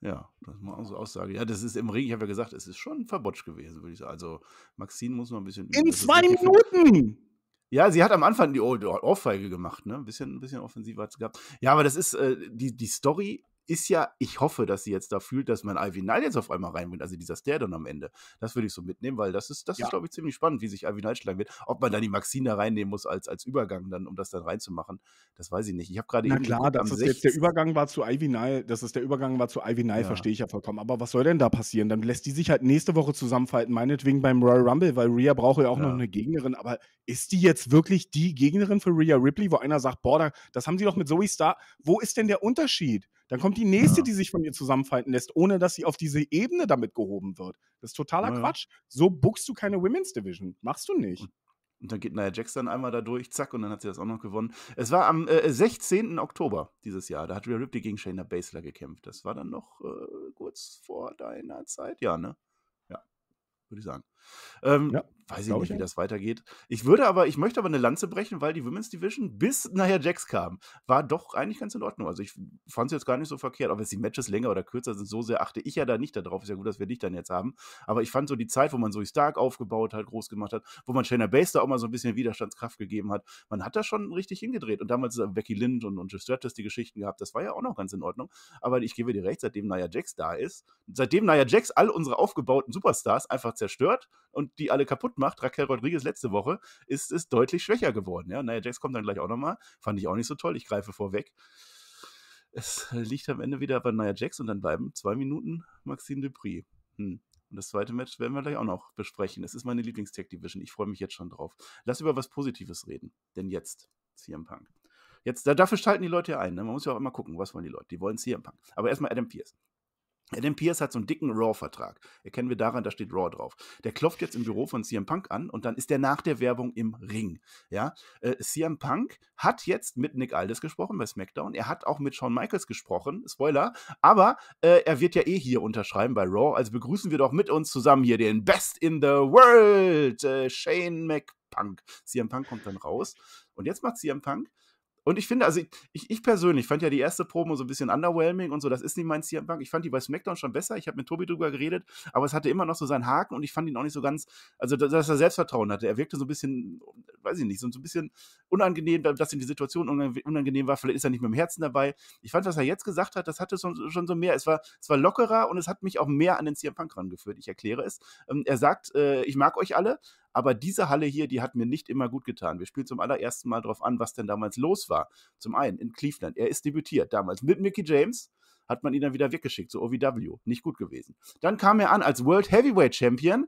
Ja, das ist mal unsere so Aussage. Ja, das ist im Ring, ich habe ja gesagt, es ist schon Verbotsch gewesen, würde ich sagen. Also Maxine muss noch ein bisschen. In zwei Minuten! Ja, sie hat am Anfang die Ohrfeige gemacht, ne? Ein bisschen, ein bisschen offensiver hat es gehabt. Ja, aber das ist, äh, die, die Story ist ja, ich hoffe, dass sie jetzt da fühlt, dass man Alvin Neil jetzt auf einmal reinbringt, also dieser Stair dann am Ende. Das würde ich so mitnehmen, weil das ist, das ja. ist, glaube ich, ziemlich spannend, wie sich Alvin Neil schlagen wird. Ob man dann die Maxine da reinnehmen muss als, als Übergang dann, um das dann reinzumachen, das weiß ich nicht. Ich habe gerade eben. klar, dass es jetzt der Übergang war zu Ivy Nile, dass es der Übergang war zu Ivy Nile, ja. verstehe ich ja vollkommen. Aber was soll denn da passieren? Dann lässt die sich halt nächste Woche zusammenfalten, meinetwegen beim Royal Rumble, weil Rhea braucht ja auch ja. noch eine Gegnerin. Aber ist die jetzt wirklich die Gegnerin für Rhea Ripley, wo einer sagt, boah, das haben sie doch mit Zoe Star. Wo ist denn der Unterschied? Dann kommt die nächste, ja. die sich von ihr zusammenfalten lässt, ohne dass sie auf diese Ebene damit gehoben wird. Das ist totaler ja. Quatsch. So buchst du keine Women's Division. Machst du nicht. Und dann geht Nia Jackson einmal da durch, zack, und dann hat sie das auch noch gewonnen. Es war am äh, 16. Oktober dieses Jahr, da hat Rhea Ripley gegen Shayna Baszler gekämpft. Das war dann noch äh, kurz vor deiner Zeit, ja, ne? Ja, würde ich sagen. Ähm, ja, weiß ich nicht, ich wie das weitergeht. Ich würde aber, ich möchte aber eine Lanze brechen, weil die Women's Division bis nachher Jax kam, war doch eigentlich ganz in Ordnung. Also ich fand es jetzt gar nicht so verkehrt, ob jetzt die Matches länger oder kürzer sind, so sehr achte ich ja da nicht darauf. Ist ja gut, dass wir dich dann jetzt haben. Aber ich fand so die Zeit, wo man so Stark aufgebaut hat, groß gemacht hat, wo man Shayna Baszler auch mal so ein bisschen Widerstandskraft gegeben hat, man hat da schon richtig hingedreht. Und damals äh, Becky Lynch und, und Jeff Stratus die Geschichten gehabt, das war ja auch noch ganz in Ordnung. Aber ich gebe dir recht, seitdem Nia Jax da ist, seitdem Nia Jax all unsere aufgebauten Superstars einfach zerstört, und die alle kaputt macht, Raquel Rodriguez letzte Woche, ist es deutlich schwächer geworden. Ja, naja, Jax kommt dann gleich auch nochmal. Fand ich auch nicht so toll. Ich greife vorweg. Es liegt am Ende wieder bei Nia Jax und dann bleiben zwei Minuten Maxime Dupri. Hm. Und das zweite Match werden wir gleich auch noch besprechen. Es ist meine Lieblings-Tech-Division. Ich freue mich jetzt schon drauf. Lass über was Positives reden. Denn jetzt CM Punk. Jetzt, dafür schalten die Leute ja ein. Ne? Man muss ja auch immer gucken, was wollen die Leute. Die wollen CM Punk. Aber erstmal Adam Pierce. Adam Pierce hat so einen dicken Raw-Vertrag. Erkennen wir daran, da steht Raw drauf. Der klopft jetzt im Büro von CM Punk an und dann ist er nach der Werbung im Ring. Ja, äh, CM Punk hat jetzt mit Nick Aldis gesprochen bei SmackDown. Er hat auch mit Shawn Michaels gesprochen. Spoiler. Aber äh, er wird ja eh hier unterschreiben bei Raw. Also begrüßen wir doch mit uns zusammen hier den Best in the World, äh, Shane McPunk. CM Punk kommt dann raus. Und jetzt macht CM Punk und ich finde, also ich, ich persönlich fand ja die erste Promo so ein bisschen underwhelming und so, das ist nicht mein CM Punk. Ich fand die bei SmackDown schon besser, ich habe mit Tobi drüber geredet, aber es hatte immer noch so seinen Haken und ich fand ihn auch nicht so ganz, also dass er Selbstvertrauen hatte. Er wirkte so ein bisschen, weiß ich nicht, so ein bisschen unangenehm, dass ihm die Situation unangenehm war, vielleicht ist er nicht mit dem Herzen dabei. Ich fand, was er jetzt gesagt hat, das hatte schon, schon so mehr, es war, es war lockerer und es hat mich auch mehr an den CM Punk rangeführt. Ich erkläre es. Ähm, er sagt, äh, ich mag euch alle, aber diese Halle hier, die hat mir nicht immer gut getan. Wir spielen zum allerersten Mal darauf an, was denn damals los war. Zum einen in Cleveland. Er ist debütiert damals mit Mickey James. Hat man ihn dann wieder weggeschickt so OVW. Nicht gut gewesen. Dann kam er an als World Heavyweight Champion.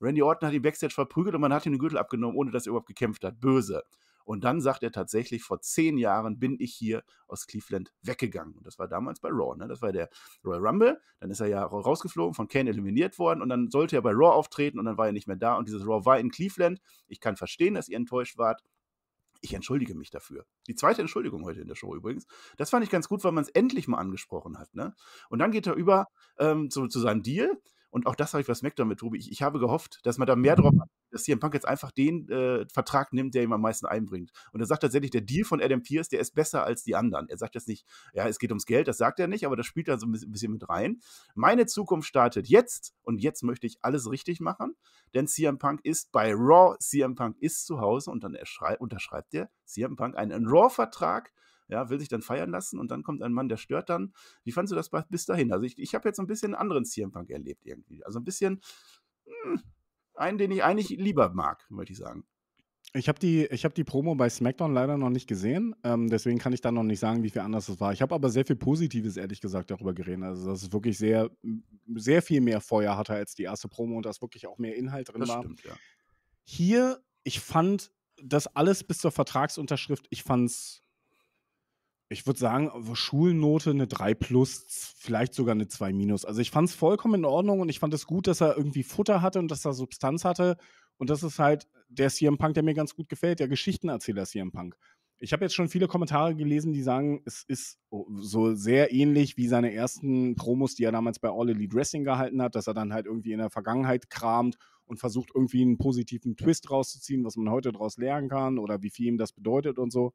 Randy Orton hat ihn Backstage verprügelt und man hat ihm den Gürtel abgenommen, ohne dass er überhaupt gekämpft hat. Böse. Und dann sagt er tatsächlich, vor zehn Jahren bin ich hier aus Cleveland weggegangen. Und das war damals bei Raw, ne? Das war der Royal Rumble. Dann ist er ja rausgeflogen, von Kane eliminiert worden und dann sollte er bei Raw auftreten und dann war er nicht mehr da. Und dieses Raw war in Cleveland. Ich kann verstehen, dass ihr enttäuscht wart. Ich entschuldige mich dafür. Die zweite Entschuldigung heute in der Show übrigens. Das fand ich ganz gut, weil man es endlich mal angesprochen hat. Ne? Und dann geht er über ähm, zu, zu seinem Deal. Und auch das habe ich was SmackDown mit Tobi. Ich, ich habe gehofft, dass man da mehr drauf mhm. hat dass CM Punk jetzt einfach den äh, Vertrag nimmt, der ihm am meisten einbringt. Und er sagt tatsächlich, der Deal von Adam Pierce, der ist besser als die anderen. Er sagt jetzt nicht, ja, es geht ums Geld, das sagt er nicht, aber das spielt da so ein bisschen mit rein. Meine Zukunft startet jetzt und jetzt möchte ich alles richtig machen, denn CM Punk ist bei Raw, CM Punk ist zu Hause und dann unterschreibt er CM Punk einen Raw-Vertrag ja, will sich dann feiern lassen und dann kommt ein Mann, der stört dann. Wie fandest du das bis dahin? Also ich, ich habe jetzt so ein bisschen einen anderen CM Punk erlebt irgendwie. Also ein bisschen, mh, hm, einen, den ich eigentlich lieber mag, möchte ich sagen. Ich habe die, hab die Promo bei SmackDown leider noch nicht gesehen, ähm, deswegen kann ich da noch nicht sagen, wie viel anders es war. Ich habe aber sehr viel Positives, ehrlich gesagt, darüber geredet. Also, dass es wirklich sehr, sehr viel mehr Feuer hatte als die erste Promo und dass wirklich auch mehr Inhalt drin das war. Stimmt, ja. Hier, ich fand das alles bis zur Vertragsunterschrift, ich fand es ich würde sagen, also Schulnote eine 3 plus, vielleicht sogar eine 2 minus. Also ich fand es vollkommen in Ordnung und ich fand es gut, dass er irgendwie Futter hatte und dass er Substanz hatte. Und das ist halt der CM Punk, der mir ganz gut gefällt, der Geschichtenerzähler CM Punk. Ich habe jetzt schon viele Kommentare gelesen, die sagen, es ist so sehr ähnlich wie seine ersten Promos, die er damals bei All Elite Wrestling gehalten hat, dass er dann halt irgendwie in der Vergangenheit kramt und versucht irgendwie einen positiven Twist rauszuziehen, was man heute daraus lernen kann oder wie viel ihm das bedeutet und so.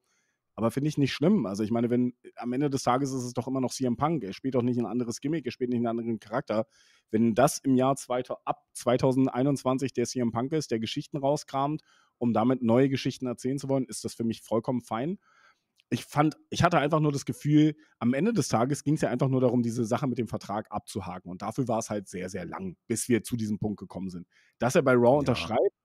Aber finde ich nicht schlimm. Also ich meine, wenn äh, am Ende des Tages ist es doch immer noch CM Punk. Er spielt doch nicht ein anderes Gimmick, er spielt nicht einen anderen Charakter. Wenn das im Jahr zwei, ab 2021 der CM Punk ist, der Geschichten rauskramt, um damit neue Geschichten erzählen zu wollen, ist das für mich vollkommen fein. Ich fand, ich hatte einfach nur das Gefühl, am Ende des Tages ging es ja einfach nur darum, diese Sache mit dem Vertrag abzuhaken. Und dafür war es halt sehr, sehr lang, bis wir zu diesem Punkt gekommen sind. Dass er bei Raw ja. unterschreibt,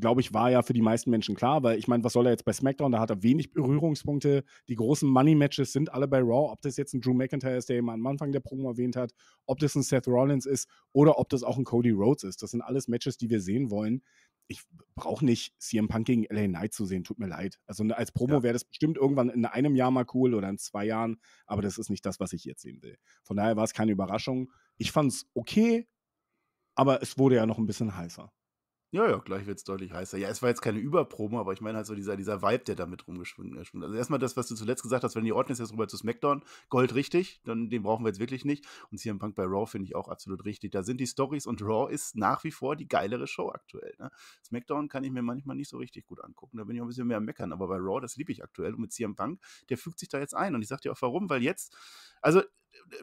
glaube ich, war ja für die meisten Menschen klar, weil ich meine, was soll er jetzt bei SmackDown? Da hat er wenig Berührungspunkte. Die großen Money-Matches sind alle bei Raw. Ob das jetzt ein Drew McIntyre ist, der eben am Anfang der Promo erwähnt hat, ob das ein Seth Rollins ist oder ob das auch ein Cody Rhodes ist. Das sind alles Matches, die wir sehen wollen. Ich brauche nicht CM Punk gegen LA Knight zu sehen, tut mir leid. Also ne, als Promo ja. wäre das bestimmt irgendwann in einem Jahr mal cool oder in zwei Jahren, aber das ist nicht das, was ich jetzt sehen will. Von daher war es keine Überraschung. Ich fand es okay, aber es wurde ja noch ein bisschen heißer. Ja, ja, gleich wird es deutlich heißer. Ja, es war jetzt keine Überpromo, aber ich meine halt so dieser, dieser Vibe, der damit rumgeschwungen ist. Äh, also erstmal das, was du zuletzt gesagt hast, wenn die Ordnung jetzt rüber zu SmackDown, Gold richtig, dann den brauchen wir jetzt wirklich nicht. Und CM Punk bei Raw finde ich auch absolut richtig. Da sind die Stories und Raw ist nach wie vor die geilere Show aktuell. Ne? SmackDown kann ich mir manchmal nicht so richtig gut angucken. Da bin ich auch ein bisschen mehr am Meckern. Aber bei Raw, das liebe ich aktuell. Und mit CM Punk, der fügt sich da jetzt ein. Und ich sag dir auch warum, weil jetzt, also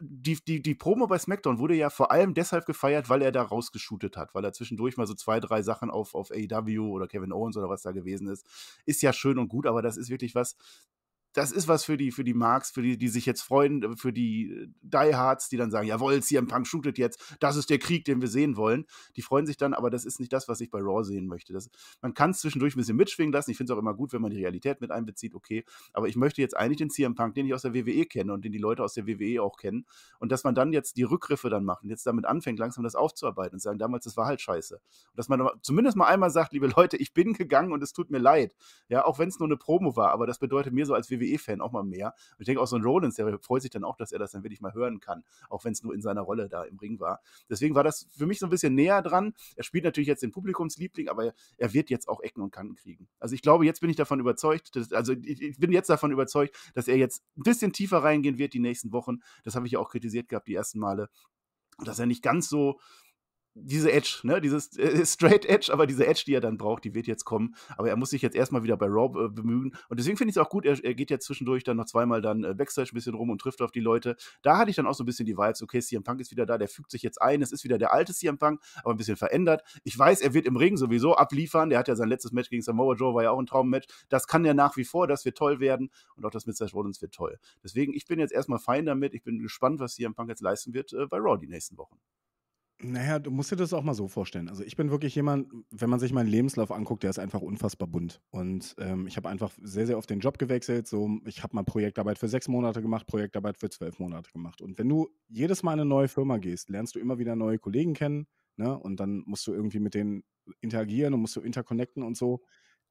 die, die, die Promo bei SmackDown wurde ja vor allem deshalb gefeiert, weil er da rausgeshootet hat, weil er zwischendurch mal so zwei, drei Sachen auf, auf AEW oder Kevin Owens oder was da gewesen ist. Ist ja schön und gut, aber das ist wirklich was, das ist was für die, für die Marks, für die, die sich jetzt freuen, äh, für die äh, Diehards, die dann sagen, jawohl, CM Punk shootet jetzt, das ist der Krieg, den wir sehen wollen. Die freuen sich dann, aber das ist nicht das, was ich bei Raw sehen möchte. Das, man kann es zwischendurch ein bisschen mitschwingen lassen. Ich finde es auch immer gut, wenn man die Realität mit einbezieht, okay. Aber ich möchte jetzt eigentlich den CM Punk, den ich aus der WWE kenne und den die Leute aus der WWE auch kennen. Und dass man dann jetzt die Rückgriffe dann macht und jetzt damit anfängt, langsam das aufzuarbeiten und sagen, damals, das war halt scheiße. Und dass man zumindest mal einmal sagt, liebe Leute, ich bin gegangen und es tut mir leid. Ja, auch wenn es nur eine Promo war, aber das bedeutet mir so als WWE WWE-Fan auch mal mehr. Und ich denke auch so ein Rollins, der freut sich dann auch, dass er das dann wirklich mal hören kann, auch wenn es nur in seiner Rolle da im Ring war. Deswegen war das für mich so ein bisschen näher dran. Er spielt natürlich jetzt den Publikumsliebling, aber er wird jetzt auch Ecken und Kanten kriegen. Also ich glaube, jetzt bin ich davon überzeugt, dass, also ich, ich bin jetzt davon überzeugt, dass er jetzt ein bisschen tiefer reingehen wird die nächsten Wochen. Das habe ich ja auch kritisiert gehabt die ersten Male dass er nicht ganz so diese Edge, ne, dieses äh, [LAUGHS] Straight Edge, aber diese Edge, die er dann braucht, die wird jetzt kommen. Aber er muss sich jetzt erstmal wieder bei Rob äh, bemühen. Und deswegen finde ich es auch gut, er, er, geht jetzt zwischendurch dann noch zweimal dann äh, Backstage ein bisschen rum und trifft auf die Leute. Da hatte ich dann auch so ein bisschen die Vibes, okay, CM Punk ist wieder da, der fügt sich jetzt ein. Es ist wieder der alte CM Punk, aber ein bisschen verändert. Ich weiß, er wird im Ring sowieso abliefern. Der hat ja sein letztes Match gegen Samoa Joe, war ja auch ein Traummatch. Das kann ja nach wie vor, das wird toll werden. Und auch das mit Seth Rollins wird toll. Deswegen, ich bin jetzt erstmal fein damit. Ich bin gespannt, was CM Punk jetzt leisten wird äh, bei Raw die nächsten Wochen. Naja, du musst dir das auch mal so vorstellen. Also ich bin wirklich jemand, wenn man sich meinen Lebenslauf anguckt, der ist einfach unfassbar bunt. Und ähm, ich habe einfach sehr, sehr oft den Job gewechselt. So, ich habe mal Projektarbeit für sechs Monate gemacht, Projektarbeit für zwölf Monate gemacht. Und wenn du jedes Mal in eine neue Firma gehst, lernst du immer wieder neue Kollegen kennen, ne? Und dann musst du irgendwie mit denen interagieren und musst du interconnecten und so.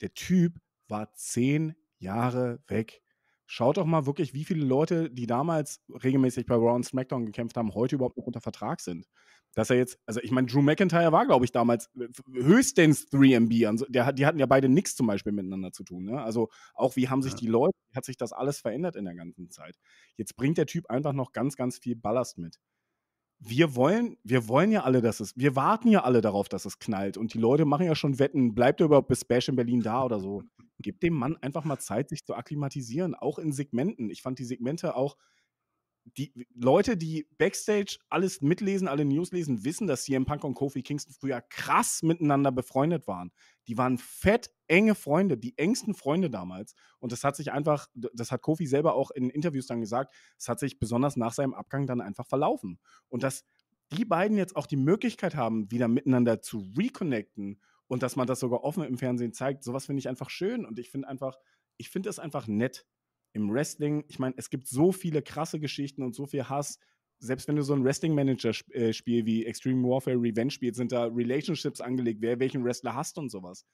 Der Typ war zehn Jahre weg. Schaut doch mal wirklich, wie viele Leute, die damals regelmäßig bei Raw und SmackDown gekämpft haben, heute überhaupt noch unter Vertrag sind dass er jetzt, also ich meine, Drew McIntyre war, glaube ich, damals äh, höchstens 3MB. Also der, die hatten ja beide nichts zum Beispiel miteinander zu tun. Ne? Also auch wie haben sich ja. die Leute, hat sich das alles verändert in der ganzen Zeit. Jetzt bringt der Typ einfach noch ganz, ganz viel Ballast mit. Wir wollen, wir wollen ja alle, dass es, wir warten ja alle darauf, dass es knallt. Und die Leute machen ja schon Wetten, bleibt er überhaupt bis Bash in Berlin da oder so. Gib dem Mann einfach mal Zeit, sich zu akklimatisieren, auch in Segmenten. Ich fand die Segmente auch, die Leute, die Backstage alles mitlesen, alle News lesen, wissen, dass CM Punk und Kofi Kingston früher krass miteinander befreundet waren. Die waren fett enge Freunde, die engsten Freunde damals. Und das hat sich einfach, das hat Kofi selber auch in Interviews dann gesagt, es hat sich besonders nach seinem Abgang dann einfach verlaufen. Und dass die beiden jetzt auch die Möglichkeit haben, wieder miteinander zu reconnecten und dass man das sogar offen im Fernsehen zeigt, sowas finde ich einfach schön. Und ich finde einfach, ich finde das einfach nett im Wrestling, ich meine, es gibt so viele krasse Geschichten und so viel Hass. Selbst wenn du so ein Wrestling-Manager-Spiel äh, wie Extreme Warfare Revenge spielst, sind da Relationships angelegt, wer welchen Wrestler hast und sowas.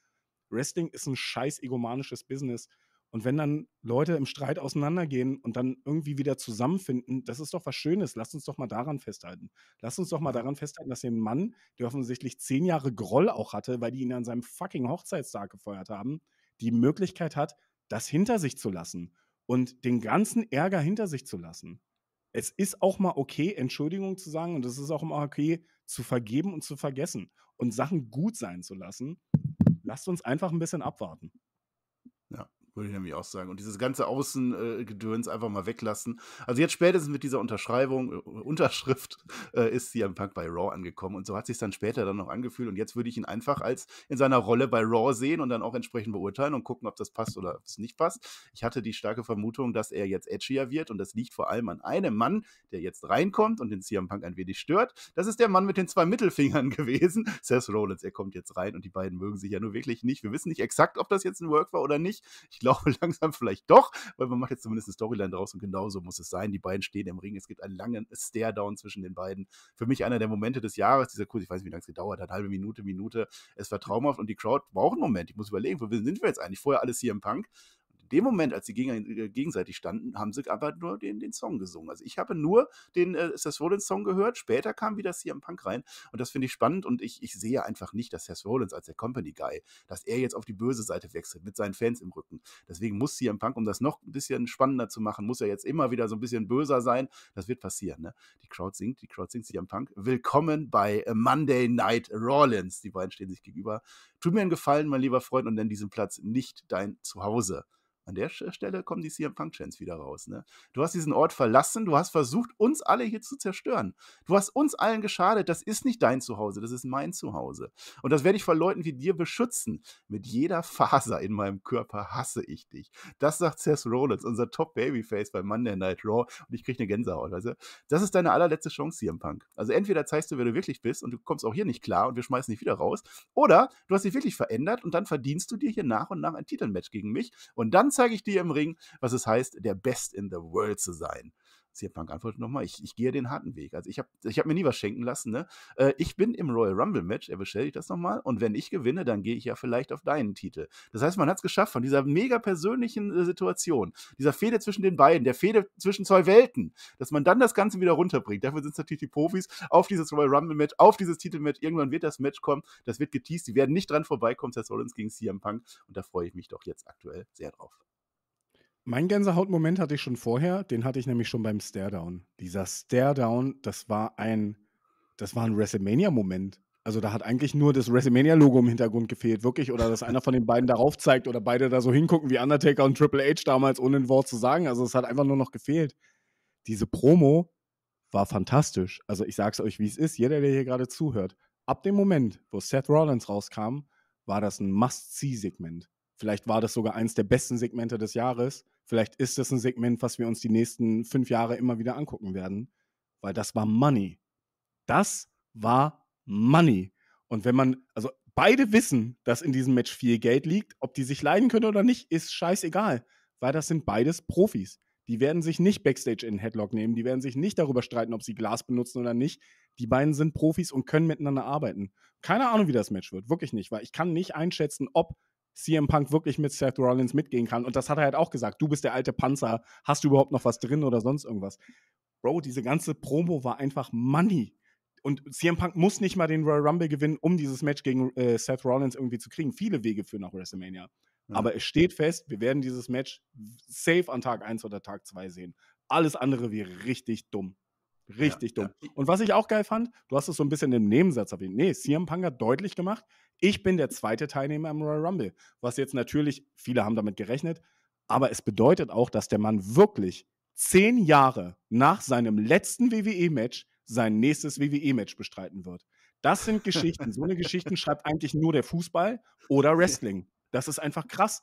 Wrestling ist ein scheiß egomanisches Business. Und wenn dann Leute im Streit auseinandergehen und dann irgendwie wieder zusammenfinden, das ist doch was Schönes. Lasst uns doch mal daran festhalten. Lasst uns doch mal daran festhalten, dass ein Mann, der offensichtlich zehn Jahre Groll auch hatte, weil die ihn an seinem fucking Hochzeitstag gefeuert haben, die Möglichkeit hat, das hinter sich zu lassen und den ganzen Ärger hinter sich zu lassen. Es ist auch mal okay, Entschuldigung zu sagen und es ist auch mal okay, zu vergeben und zu vergessen und Sachen gut sein zu lassen. Lasst uns einfach ein bisschen abwarten. Ja. Würde ich nämlich auch sagen. Und dieses ganze Außengedöns einfach mal weglassen. Also jetzt spätestens mit dieser Unterschreibung, äh, Unterschrift [LAUGHS] äh, ist CM Punk bei Raw angekommen. Und so hat sich dann später dann noch angefühlt. Und jetzt würde ich ihn einfach als in seiner Rolle bei Raw sehen und dann auch entsprechend beurteilen und gucken, ob das passt oder ob es nicht passt. Ich hatte die starke Vermutung, dass er jetzt edgier wird. Und das liegt vor allem an einem Mann, der jetzt reinkommt und den CM Punk ein wenig stört. Das ist der Mann mit den zwei Mittelfingern [LAUGHS] gewesen. Seth Rollins, er kommt jetzt rein und die beiden mögen sich ja nur wirklich nicht. Wir wissen nicht exakt, ob das jetzt ein Work war oder nicht. Ich glaube [LAUGHS] langsam vielleicht doch, weil man macht jetzt zumindest eine Storyline draus und genauso muss es sein. Die beiden stehen im Ring. Es gibt einen langen Stare-Down zwischen den beiden. Für mich einer der Momente des Jahres, dieser Kurs, ich weiß nicht, wie lange es gedauert hat, halbe Minute, Minute. Es war traumhaft und die Crowd braucht einen Moment. Ich muss überlegen, wo sind wir jetzt eigentlich? Vorher alles hier im Punk dem Moment, als sie gegen, äh, gegenseitig standen, haben sie aber nur den, den Song gesungen. Also ich habe nur den äh, Seth Rollins Song gehört, später kam wieder CM Punk rein und das finde ich spannend und ich, ich sehe einfach nicht, dass Seth Rollins als der Company Guy, dass er jetzt auf die böse Seite wechselt mit seinen Fans im Rücken. Deswegen muss CM Punk, um das noch ein bisschen spannender zu machen, muss er jetzt immer wieder so ein bisschen böser sein. Das wird passieren. Ne? Die Crowd singt, die Crowd singt CM Punk. Willkommen bei äh, Monday Night Rollins. Die beiden stehen sich gegenüber. Tut mir einen Gefallen, mein lieber Freund, und nenn diesen Platz nicht dein Zuhause. An der Stelle kommen die CM Punk Chance wieder raus. Ne? Du hast diesen Ort verlassen, du hast versucht, uns alle hier zu zerstören. Du hast uns allen geschadet. Das ist nicht dein Zuhause, das ist mein Zuhause. Und das werde ich vor Leuten wie dir beschützen. Mit jeder Faser in meinem Körper hasse ich dich. Das sagt Seth Rollins, unser Top Babyface bei Monday Night Raw. Und ich kriege eine Gänsehaut. Also, das ist deine allerletzte Chance, CM Punk. Also, entweder zeigst du, wer du wirklich bist und du kommst auch hier nicht klar und wir schmeißen dich wieder raus. Oder du hast dich wirklich verändert und dann verdienst du dir hier nach und nach ein Titelmatch gegen mich. Und dann zeige ich dir im Ring, was es heißt, der Best in the World zu sein. CM Punk antwortet nochmal, ich, ich gehe den harten Weg. Also ich habe ich hab mir nie was schenken lassen. Ne? Äh, ich bin im Royal Rumble Match, er bestätigt das nochmal. Und wenn ich gewinne, dann gehe ich ja vielleicht auf deinen Titel. Das heißt, man hat es geschafft von dieser mega persönlichen äh, Situation, dieser Fehde zwischen den beiden, der Fehde zwischen zwei Welten, dass man dann das Ganze wieder runterbringt. Dafür sind es natürlich die Profis auf dieses Royal Rumble Match, auf dieses Titelmatch. Irgendwann wird das Match kommen, das wird geteased, die werden nicht dran vorbeikommen, Seth Rollins gegen CM Punk. Und da freue ich mich doch jetzt aktuell sehr drauf. Mein Gänsehautmoment hatte ich schon vorher, den hatte ich nämlich schon beim Staredown. Dieser Staredown, das war ein, das war ein WrestleMania-Moment. Also da hat eigentlich nur das WrestleMania-Logo im Hintergrund gefehlt, wirklich, oder dass einer von den beiden darauf [LAUGHS] zeigt oder beide da so hingucken wie Undertaker und Triple H damals, ohne ein Wort zu sagen. Also es hat einfach nur noch gefehlt. Diese Promo war fantastisch. Also ich sag's euch, wie es ist. Jeder, der hier gerade zuhört, ab dem Moment, wo Seth Rollins rauskam, war das ein Must-See-Segment. Vielleicht war das sogar eins der besten Segmente des Jahres. Vielleicht ist das ein Segment, was wir uns die nächsten fünf Jahre immer wieder angucken werden, weil das war Money. Das war Money. Und wenn man, also beide wissen, dass in diesem Match viel Geld liegt, ob die sich leiden können oder nicht, ist scheißegal, weil das sind beides Profis. Die werden sich nicht backstage in Headlock nehmen, die werden sich nicht darüber streiten, ob sie Glas benutzen oder nicht. Die beiden sind Profis und können miteinander arbeiten. Keine Ahnung, wie das Match wird, wirklich nicht, weil ich kann nicht einschätzen, ob CM Punk wirklich mit Seth Rollins mitgehen kann. Und das hat er halt auch gesagt. Du bist der alte Panzer. Hast du überhaupt noch was drin oder sonst irgendwas? Bro, diese ganze Promo war einfach Money. Und CM Punk muss nicht mal den Royal Rumble gewinnen, um dieses Match gegen äh, Seth Rollins irgendwie zu kriegen. Viele Wege führen nach WrestleMania. Aber es steht fest, wir werden dieses Match safe an Tag 1 oder Tag 2 sehen. Alles andere wäre richtig dumm. Richtig ja, dumm. Ja. Und was ich auch geil fand, du hast es so ein bisschen im Nebensatz erwähnt. Nee, CM Punk hat deutlich gemacht, ich bin der zweite Teilnehmer im Royal Rumble, was jetzt natürlich, viele haben damit gerechnet, aber es bedeutet auch, dass der Mann wirklich zehn Jahre nach seinem letzten WWE-Match sein nächstes WWE-Match bestreiten wird. Das sind Geschichten. So eine Geschichte [LAUGHS] schreibt eigentlich nur der Fußball oder Wrestling. Das ist einfach krass.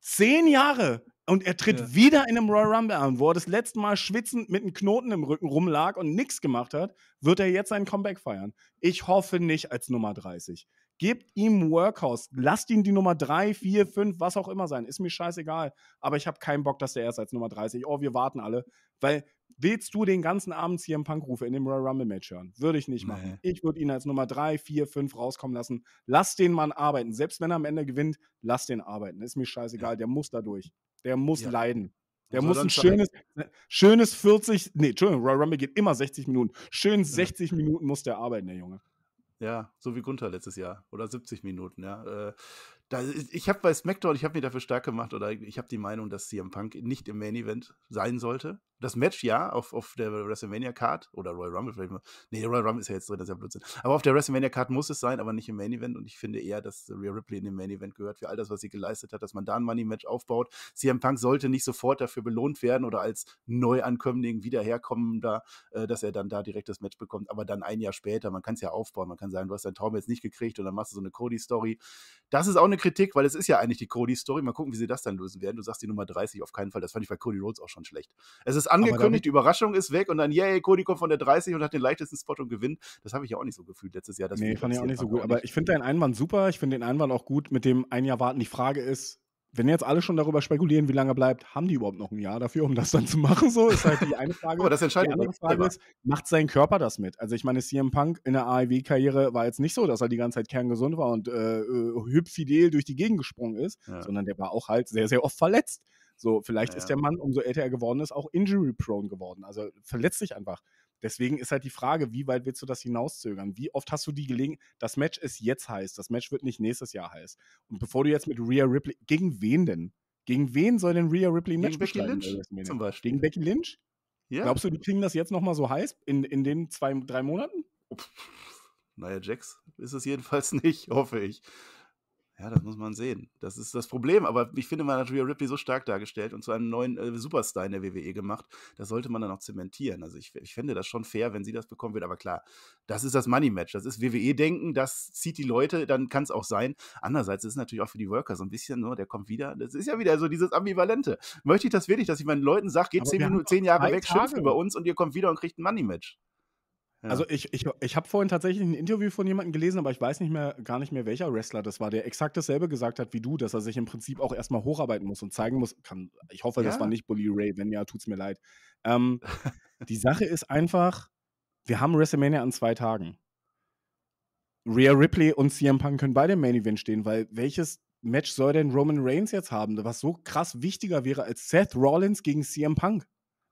Zehn Jahre und er tritt ja. wieder in einem Royal Rumble an, wo er das letzte Mal schwitzend mit einem Knoten im Rücken rumlag und nichts gemacht hat, wird er jetzt sein Comeback feiern. Ich hoffe nicht als Nummer 30. Gebt ihm Workhouse. Lasst ihn die Nummer 3, 4, 5, was auch immer sein. Ist mir scheißegal. Aber ich habe keinen Bock, dass der erst als Nummer 30. Oh, wir warten alle. Weil willst du den ganzen Abend hier im rufe in dem Royal Rumble Match hören? Würde ich nicht machen. Nee. Ich würde ihn als Nummer 3, 4, 5 rauskommen lassen. Lass den Mann arbeiten. Selbst wenn er am Ende gewinnt, lass den arbeiten. Ist mir scheißegal. Ja. Der muss da durch. Der muss ja. leiden. Der so also muss ein schönes, schönes 40, nee, Entschuldigung, Royal Rumble geht immer 60 Minuten. Schön 60 ja. Minuten muss der arbeiten, der Junge. Ja, so wie Gunther letztes Jahr oder 70 Minuten, ja. Äh, da, ich habe bei SmackDown, ich habe mich dafür stark gemacht oder ich habe die Meinung, dass CM Punk nicht im Main Event sein sollte das Match ja auf, auf der WrestleMania Card oder Royal Rumble vielleicht mal. Nee, Royal Rumble ist ja jetzt drin, das ist ja Blödsinn. Aber auf der WrestleMania Card muss es sein, aber nicht im Main Event. Und ich finde eher, dass Rhea Ripley in dem Main Event gehört für all das, was sie geleistet hat, dass man da ein Money Match aufbaut. CM Punk sollte nicht sofort dafür belohnt werden oder als Neuankömmling wiederherkommender, äh, dass er dann da direkt das Match bekommt. Aber dann ein Jahr später, man kann es ja aufbauen. Man kann sagen, du hast deinen Traum jetzt nicht gekriegt und dann machst du so eine Cody-Story. Das ist auch eine Kritik, weil es ist ja eigentlich die Cody-Story. Mal gucken, wie sie das dann lösen werden. Du sagst die Nummer 30 auf keinen Fall. Das fand ich bei Cody Rhodes auch schon schlecht. Es ist angekündigt, die Überraschung ist weg und dann, yay, Cody kommt von der 30 und hat den leichtesten Spot und gewinnt. Das habe ich ja auch nicht so gefühlt letztes Jahr. Das nee, fand ich auch nicht so gut. aber ich finde deinen Einwand super. Ich finde den Einwand auch gut, mit dem ein Jahr warten. Die Frage ist, wenn jetzt alle schon darüber spekulieren, wie lange er bleibt, haben die überhaupt noch ein Jahr dafür, um das dann zu machen? So ist halt die eine [LAUGHS] Frage. Aber das entscheidet die andere Frage ist, macht sein Körper das mit? Also ich meine, CM Punk in der AEW-Karriere war jetzt nicht so, dass er die ganze Zeit kerngesund war und äh, äh hübfidel durch die Gegend gesprungen ist, ja. sondern der war auch halt sehr, sehr oft verletzt. So, vielleicht ja. ist der Mann, umso älter er geworden ist, auch injury-prone geworden. Also verletzt sich einfach. Deswegen ist halt die Frage, wie weit willst du das hinauszögern? Wie oft hast du die Gelegenheit? Das Match ist jetzt heiß, das Match wird nicht nächstes Jahr heiß. Und bevor du jetzt mit Rhea Ripley, gegen wen denn? Gegen wen soll denn Rhea Ripley ein Match Gegen Becky Lynch zum Beispiel. Gegen Becky Lynch? Ja. Glaubst du, die kriegen das jetzt nochmal so heiß in, in den zwei, drei Monaten? Naja, Jax ist es jedenfalls [LAUGHS] nicht, hoffe ich. Ja, das muss man sehen. Das ist das Problem. Aber ich finde, man hat Rhea Ripley so stark dargestellt und zu einem neuen äh, Superstar in der WWE gemacht. Das sollte man dann auch zementieren. Also ich, ich fände das schon fair, wenn sie das bekommen wird. Aber klar, das ist das Money-Match. Das ist WWE-Denken, das zieht die Leute, dann kann es auch sein. Andererseits ist es natürlich auch für die Worker so ein bisschen, ne, der kommt wieder. Das ist ja wieder so dieses Ambivalente. Möchte ich das wirklich, dass ich meinen Leuten sage, geht zehn, Minuten, zehn Jahre weg, schimpft über uns und ihr kommt wieder und kriegt ein Money-Match. Also ich, ich, ich habe vorhin tatsächlich ein Interview von jemandem gelesen, aber ich weiß nicht mehr, gar nicht mehr, welcher Wrestler das war, der exakt dasselbe gesagt hat wie du, dass er sich im Prinzip auch erstmal hocharbeiten muss und zeigen muss. Kann, ich hoffe, ja. das war nicht Bully Ray, wenn ja, tut's mir leid. Ähm, [LAUGHS] die Sache ist einfach, wir haben WrestleMania an zwei Tagen. Rhea Ripley und CM Punk können beide im Main Event stehen, weil welches Match soll denn Roman Reigns jetzt haben, was so krass wichtiger wäre als Seth Rollins gegen CM Punk?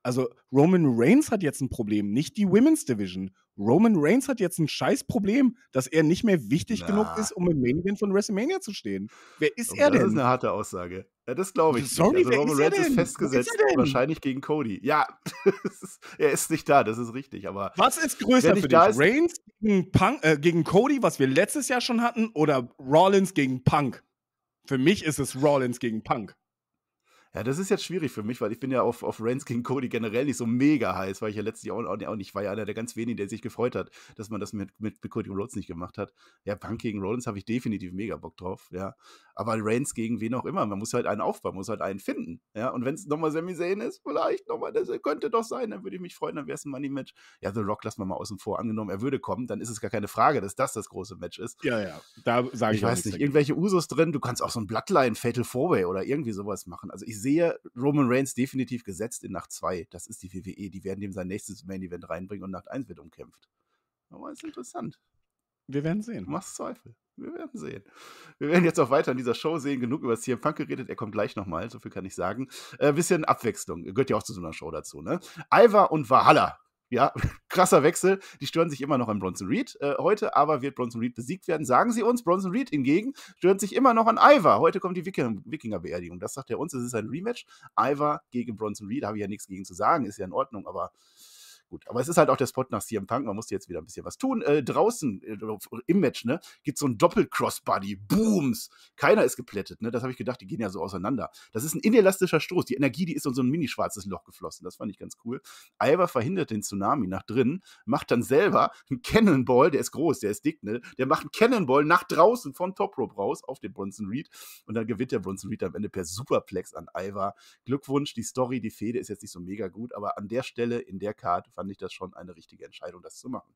Also Roman Reigns hat jetzt ein Problem, nicht die Women's Division. Roman Reigns hat jetzt ein scheiß Problem, dass er nicht mehr wichtig Na. genug ist, um im Main Event von WrestleMania zu stehen. Wer ist Und er das denn? Das ist eine harte Aussage. Ja, das glaube ich. Sorry, also Roman Reigns ist festgesetzt, ist wahrscheinlich gegen Cody. Ja, [LAUGHS] er ist nicht da, das ist richtig. Aber was ist größer für dich? Reigns gegen, Punk, äh, gegen Cody, was wir letztes Jahr schon hatten, oder Rollins gegen Punk? Für mich ist es Rollins gegen Punk. Ja, das ist jetzt schwierig für mich, weil ich bin ja auf, auf Reigns gegen Cody generell nicht so mega heiß, weil ich ja letztlich Jahr auch, auch nicht, war ja einer der ganz wenigen, der sich gefreut hat, dass man das mit, mit, mit Cody Rhodes nicht gemacht hat. Ja, Punk gegen Rollins habe ich definitiv mega Bock drauf, ja. Aber Reigns gegen wen auch immer, man muss halt einen aufbauen, muss halt einen finden, ja. Und wenn es nochmal Sami Zayn ist, vielleicht nochmal, das könnte doch sein, dann würde ich mich freuen, dann wäre es ein Money-Match. Ja, The Rock lassen wir mal außen vor, angenommen, er würde kommen, dann ist es gar keine Frage, dass das das große Match ist. Ja, ja, da sage ich Ich weiß nicht, dagegen. irgendwelche Usos drin, du kannst auch so ein Bloodline Fatal Fourway oder irgendwie sowas machen. Also ich sehe sehe Roman Reigns definitiv gesetzt in Nacht 2. Das ist die WWE. Die werden dem sein nächstes Main Event reinbringen und Nacht 1 wird umkämpft. Aber ist interessant. Wir werden sehen. Du machst Zweifel. Wir werden sehen. Wir werden jetzt auch weiter in dieser Show sehen. Genug über CM Punk geredet. Er kommt gleich nochmal. So viel kann ich sagen. Äh, bisschen Abwechslung. Gehört ja auch zu so einer Show dazu, ne? Ivar und Valhalla ja, [LAUGHS] krasser Wechsel. Die stören sich immer noch an Bronson Reed. Äh, heute aber wird Bronson Reed besiegt werden. Sagen Sie uns, Bronson Reed hingegen stört sich immer noch an Ivar. Heute kommt die Wikinger-Beerdigung. Das sagt er uns. Es ist ein Rematch. Ivar gegen Bronson Reed. Da habe ich ja nichts gegen zu sagen. Ist ja in Ordnung. Aber Gut, aber es ist halt auch der Spot nach CM Punk, man musste jetzt wieder ein bisschen was tun. Äh, draußen äh, im Match, ne, gibt so ein Doppel-Crossbody, Booms. Keiner ist geplättet, ne, das habe ich gedacht, die gehen ja so auseinander. Das ist ein inelastischer Stoß, die Energie, die ist in so ein mini schwarzes Loch geflossen, das fand ich ganz cool. Alva verhindert den Tsunami nach drinnen, macht dann selber einen Cannonball, der ist groß, der ist dick, ne, der macht einen Cannonball nach draußen von Top Rope raus auf den Bronson Reed und dann gewinnt der Bronson Reed am Ende per Superplex an Alva. Glückwunsch, die Story, die Fehde ist jetzt nicht so mega gut, aber an der Stelle in der Karte fand ich das schon eine richtige Entscheidung, das zu machen.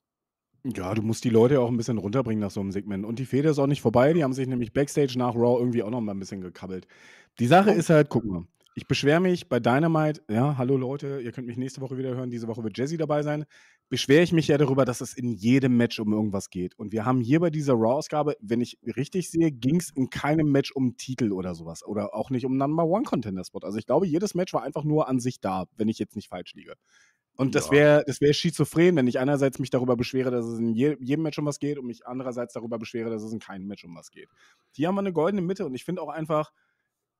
Ja, du musst die Leute auch ein bisschen runterbringen nach so einem Segment. Und die Feder ist auch nicht vorbei. Die haben sich nämlich Backstage nach Raw irgendwie auch noch mal ein bisschen gekabbelt. Die Sache ist halt, guck mal, ich beschwere mich bei Dynamite. Ja, hallo Leute, ihr könnt mich nächste Woche wieder hören. Diese Woche wird Jesse dabei sein. Beschwere ich mich ja darüber, dass es in jedem Match um irgendwas geht. Und wir haben hier bei dieser Raw-Ausgabe, wenn ich richtig sehe, ging es in keinem Match um Titel oder sowas. Oder auch nicht um Number One Contender Spot. Also ich glaube, jedes Match war einfach nur an sich da, wenn ich jetzt nicht falsch liege. Und das ja. wäre das wär schizophren, wenn ich einerseits mich darüber beschwere, dass es in jedem Match um was geht und mich andererseits darüber beschwere, dass es in keinem Match um was geht. Hier haben wir eine goldene Mitte und ich finde auch einfach,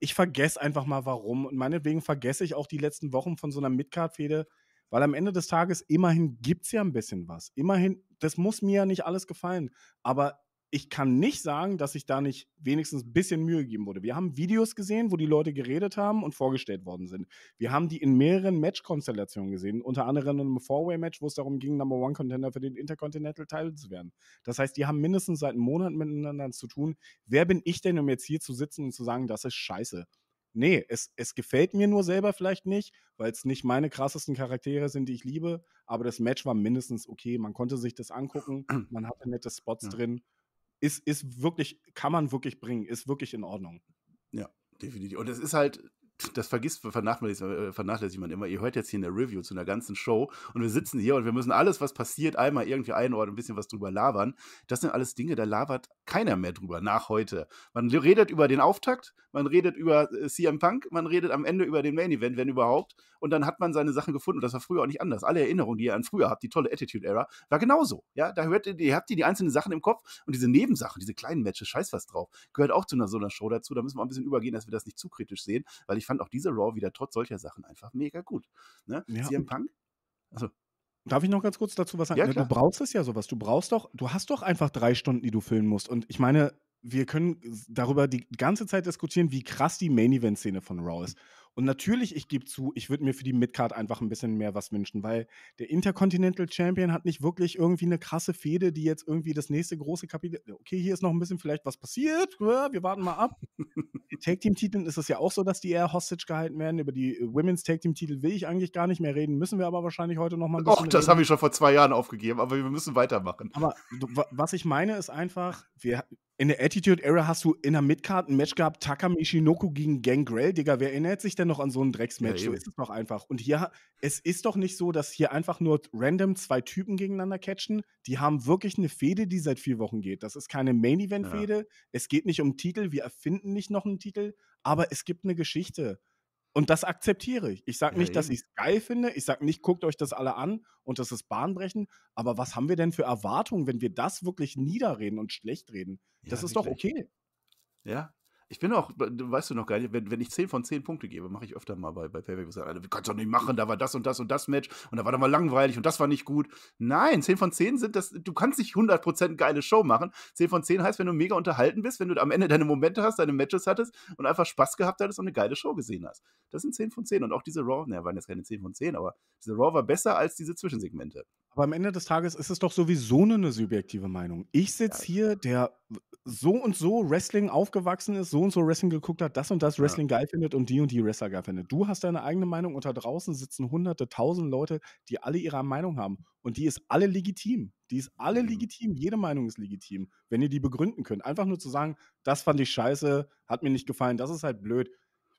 ich vergesse einfach mal warum. Und meinetwegen vergesse ich auch die letzten Wochen von so einer Midcard-Fehde, weil am Ende des Tages immerhin gibt es ja ein bisschen was. Immerhin, das muss mir ja nicht alles gefallen, aber ich kann nicht sagen, dass ich da nicht wenigstens ein bisschen Mühe gegeben wurde. Wir haben Videos gesehen, wo die Leute geredet haben und vorgestellt worden sind. Wir haben die in mehreren Match-Konstellationen gesehen, unter anderem im Four-Way-Match, wo es darum ging, Number One Contender für den Intercontinental Title zu werden. Das heißt, die haben mindestens seit einem Monat miteinander zu tun. Wer bin ich denn, um jetzt hier zu sitzen und zu sagen, das ist scheiße? Nee, es, es gefällt mir nur selber vielleicht nicht, weil es nicht meine krassesten Charaktere sind, die ich liebe, aber das Match war mindestens okay. Man konnte sich das angucken, man hatte nette Spots ja. drin ist, ist wirklich, kann man wirklich bringen, ist wirklich in Ordnung. Ja, definitiv. Und es ist halt das vergisst, vernachlässigt, äh, vernachlässigt man immer. Ihr hört jetzt hier eine Review zu einer ganzen Show und wir sitzen hier und wir müssen alles, was passiert, einmal irgendwie einordnen, ein bisschen was drüber labern. Das sind alles Dinge, da labert keiner mehr drüber nach heute. Man redet über den Auftakt, man redet über äh, CM Punk, man redet am Ende über den Main Event, wenn überhaupt. Und dann hat man seine Sachen gefunden. Und das war früher auch nicht anders. Alle Erinnerungen, die ihr an früher habt, die tolle Attitude Era, war genauso. Ja, da hört ihr, ihr habt ihr die einzelnen Sachen im Kopf und diese Nebensachen, diese kleinen Matches, scheiß was drauf, gehört auch zu einer so einer Show dazu. Da müssen wir ein bisschen übergehen, dass wir das nicht zu kritisch sehen, weil ich fand fand auch diese Raw wieder trotz solcher Sachen einfach mega gut. Ne? Ja. CM Punk? Also, Darf ich noch ganz kurz dazu was sagen? Ja, du brauchst es ja sowas. Du brauchst doch, du hast doch einfach drei Stunden, die du füllen musst. Und ich meine, wir können darüber die ganze Zeit diskutieren, wie krass die Main-Event-Szene von Raw ist. Und natürlich, ich gebe zu, ich würde mir für die Midcard einfach ein bisschen mehr was wünschen, weil der Intercontinental Champion hat nicht wirklich irgendwie eine krasse Fehde, die jetzt irgendwie das nächste große Kapitel. Okay, hier ist noch ein bisschen vielleicht was passiert. Äh, wir warten mal ab. [LAUGHS] Tag Team Titeln ist es ja auch so, dass die eher hostage gehalten werden. Über die äh, Women's Tag Team Titel will ich eigentlich gar nicht mehr reden, müssen wir aber wahrscheinlich heute noch mal. Ein Och, das haben wir schon vor zwei Jahren aufgegeben, aber wir müssen weitermachen. Aber was ich meine ist einfach, wir, in der Attitude Era hast du in der Midcard ein Match gehabt, Takamichi Noku gegen Gangrel, Digga, wer erinnert sich denn? denn noch an so einem Drecksmatch? Ja, so ist es doch einfach. Und hier, es ist doch nicht so, dass hier einfach nur random zwei Typen gegeneinander catchen. Die haben wirklich eine Fehde, die seit vier Wochen geht. Das ist keine Main-Event-Fehde. Ja. Es geht nicht um Titel. Wir erfinden nicht noch einen Titel. Aber es gibt eine Geschichte. Und das akzeptiere ich. Ich sage ja, nicht, dass ich es geil finde. Ich sage nicht, guckt euch das alle an und das ist bahnbrechend. Aber was haben wir denn für Erwartungen, wenn wir das wirklich niederreden und schlecht reden? Das ja, ist wirklich. doch okay. Ja, ich bin auch, weißt du noch gar nicht, wenn, wenn ich 10 von 10 Punkte gebe, mache ich öfter mal bei, bei Payback. Ich sage, kannst doch nicht machen, da war das und das und das Match und da war doch mal langweilig und das war nicht gut. Nein, 10 von 10 sind das, du kannst nicht 100% geile Show machen. 10 von 10 heißt, wenn du mega unterhalten bist, wenn du am Ende deine Momente hast, deine Matches hattest und einfach Spaß gehabt hattest und eine geile Show gesehen hast. Das sind 10 von 10 und auch diese Raw, naja, waren jetzt keine 10 von 10, aber diese Raw war besser als diese Zwischensegmente. Aber am Ende des Tages ist es doch sowieso nur eine subjektive Meinung. Ich sitze hier, der so und so Wrestling aufgewachsen ist, so und so Wrestling geguckt hat, das und das Wrestling ja. geil findet und die und die Wrestler geil findet. Du hast deine eigene Meinung und da draußen sitzen hunderte, tausend Leute, die alle ihre Meinung haben. Und die ist alle legitim. Die ist alle mhm. legitim. Jede Meinung ist legitim, wenn ihr die begründen könnt. Einfach nur zu sagen, das fand ich scheiße, hat mir nicht gefallen, das ist halt blöd.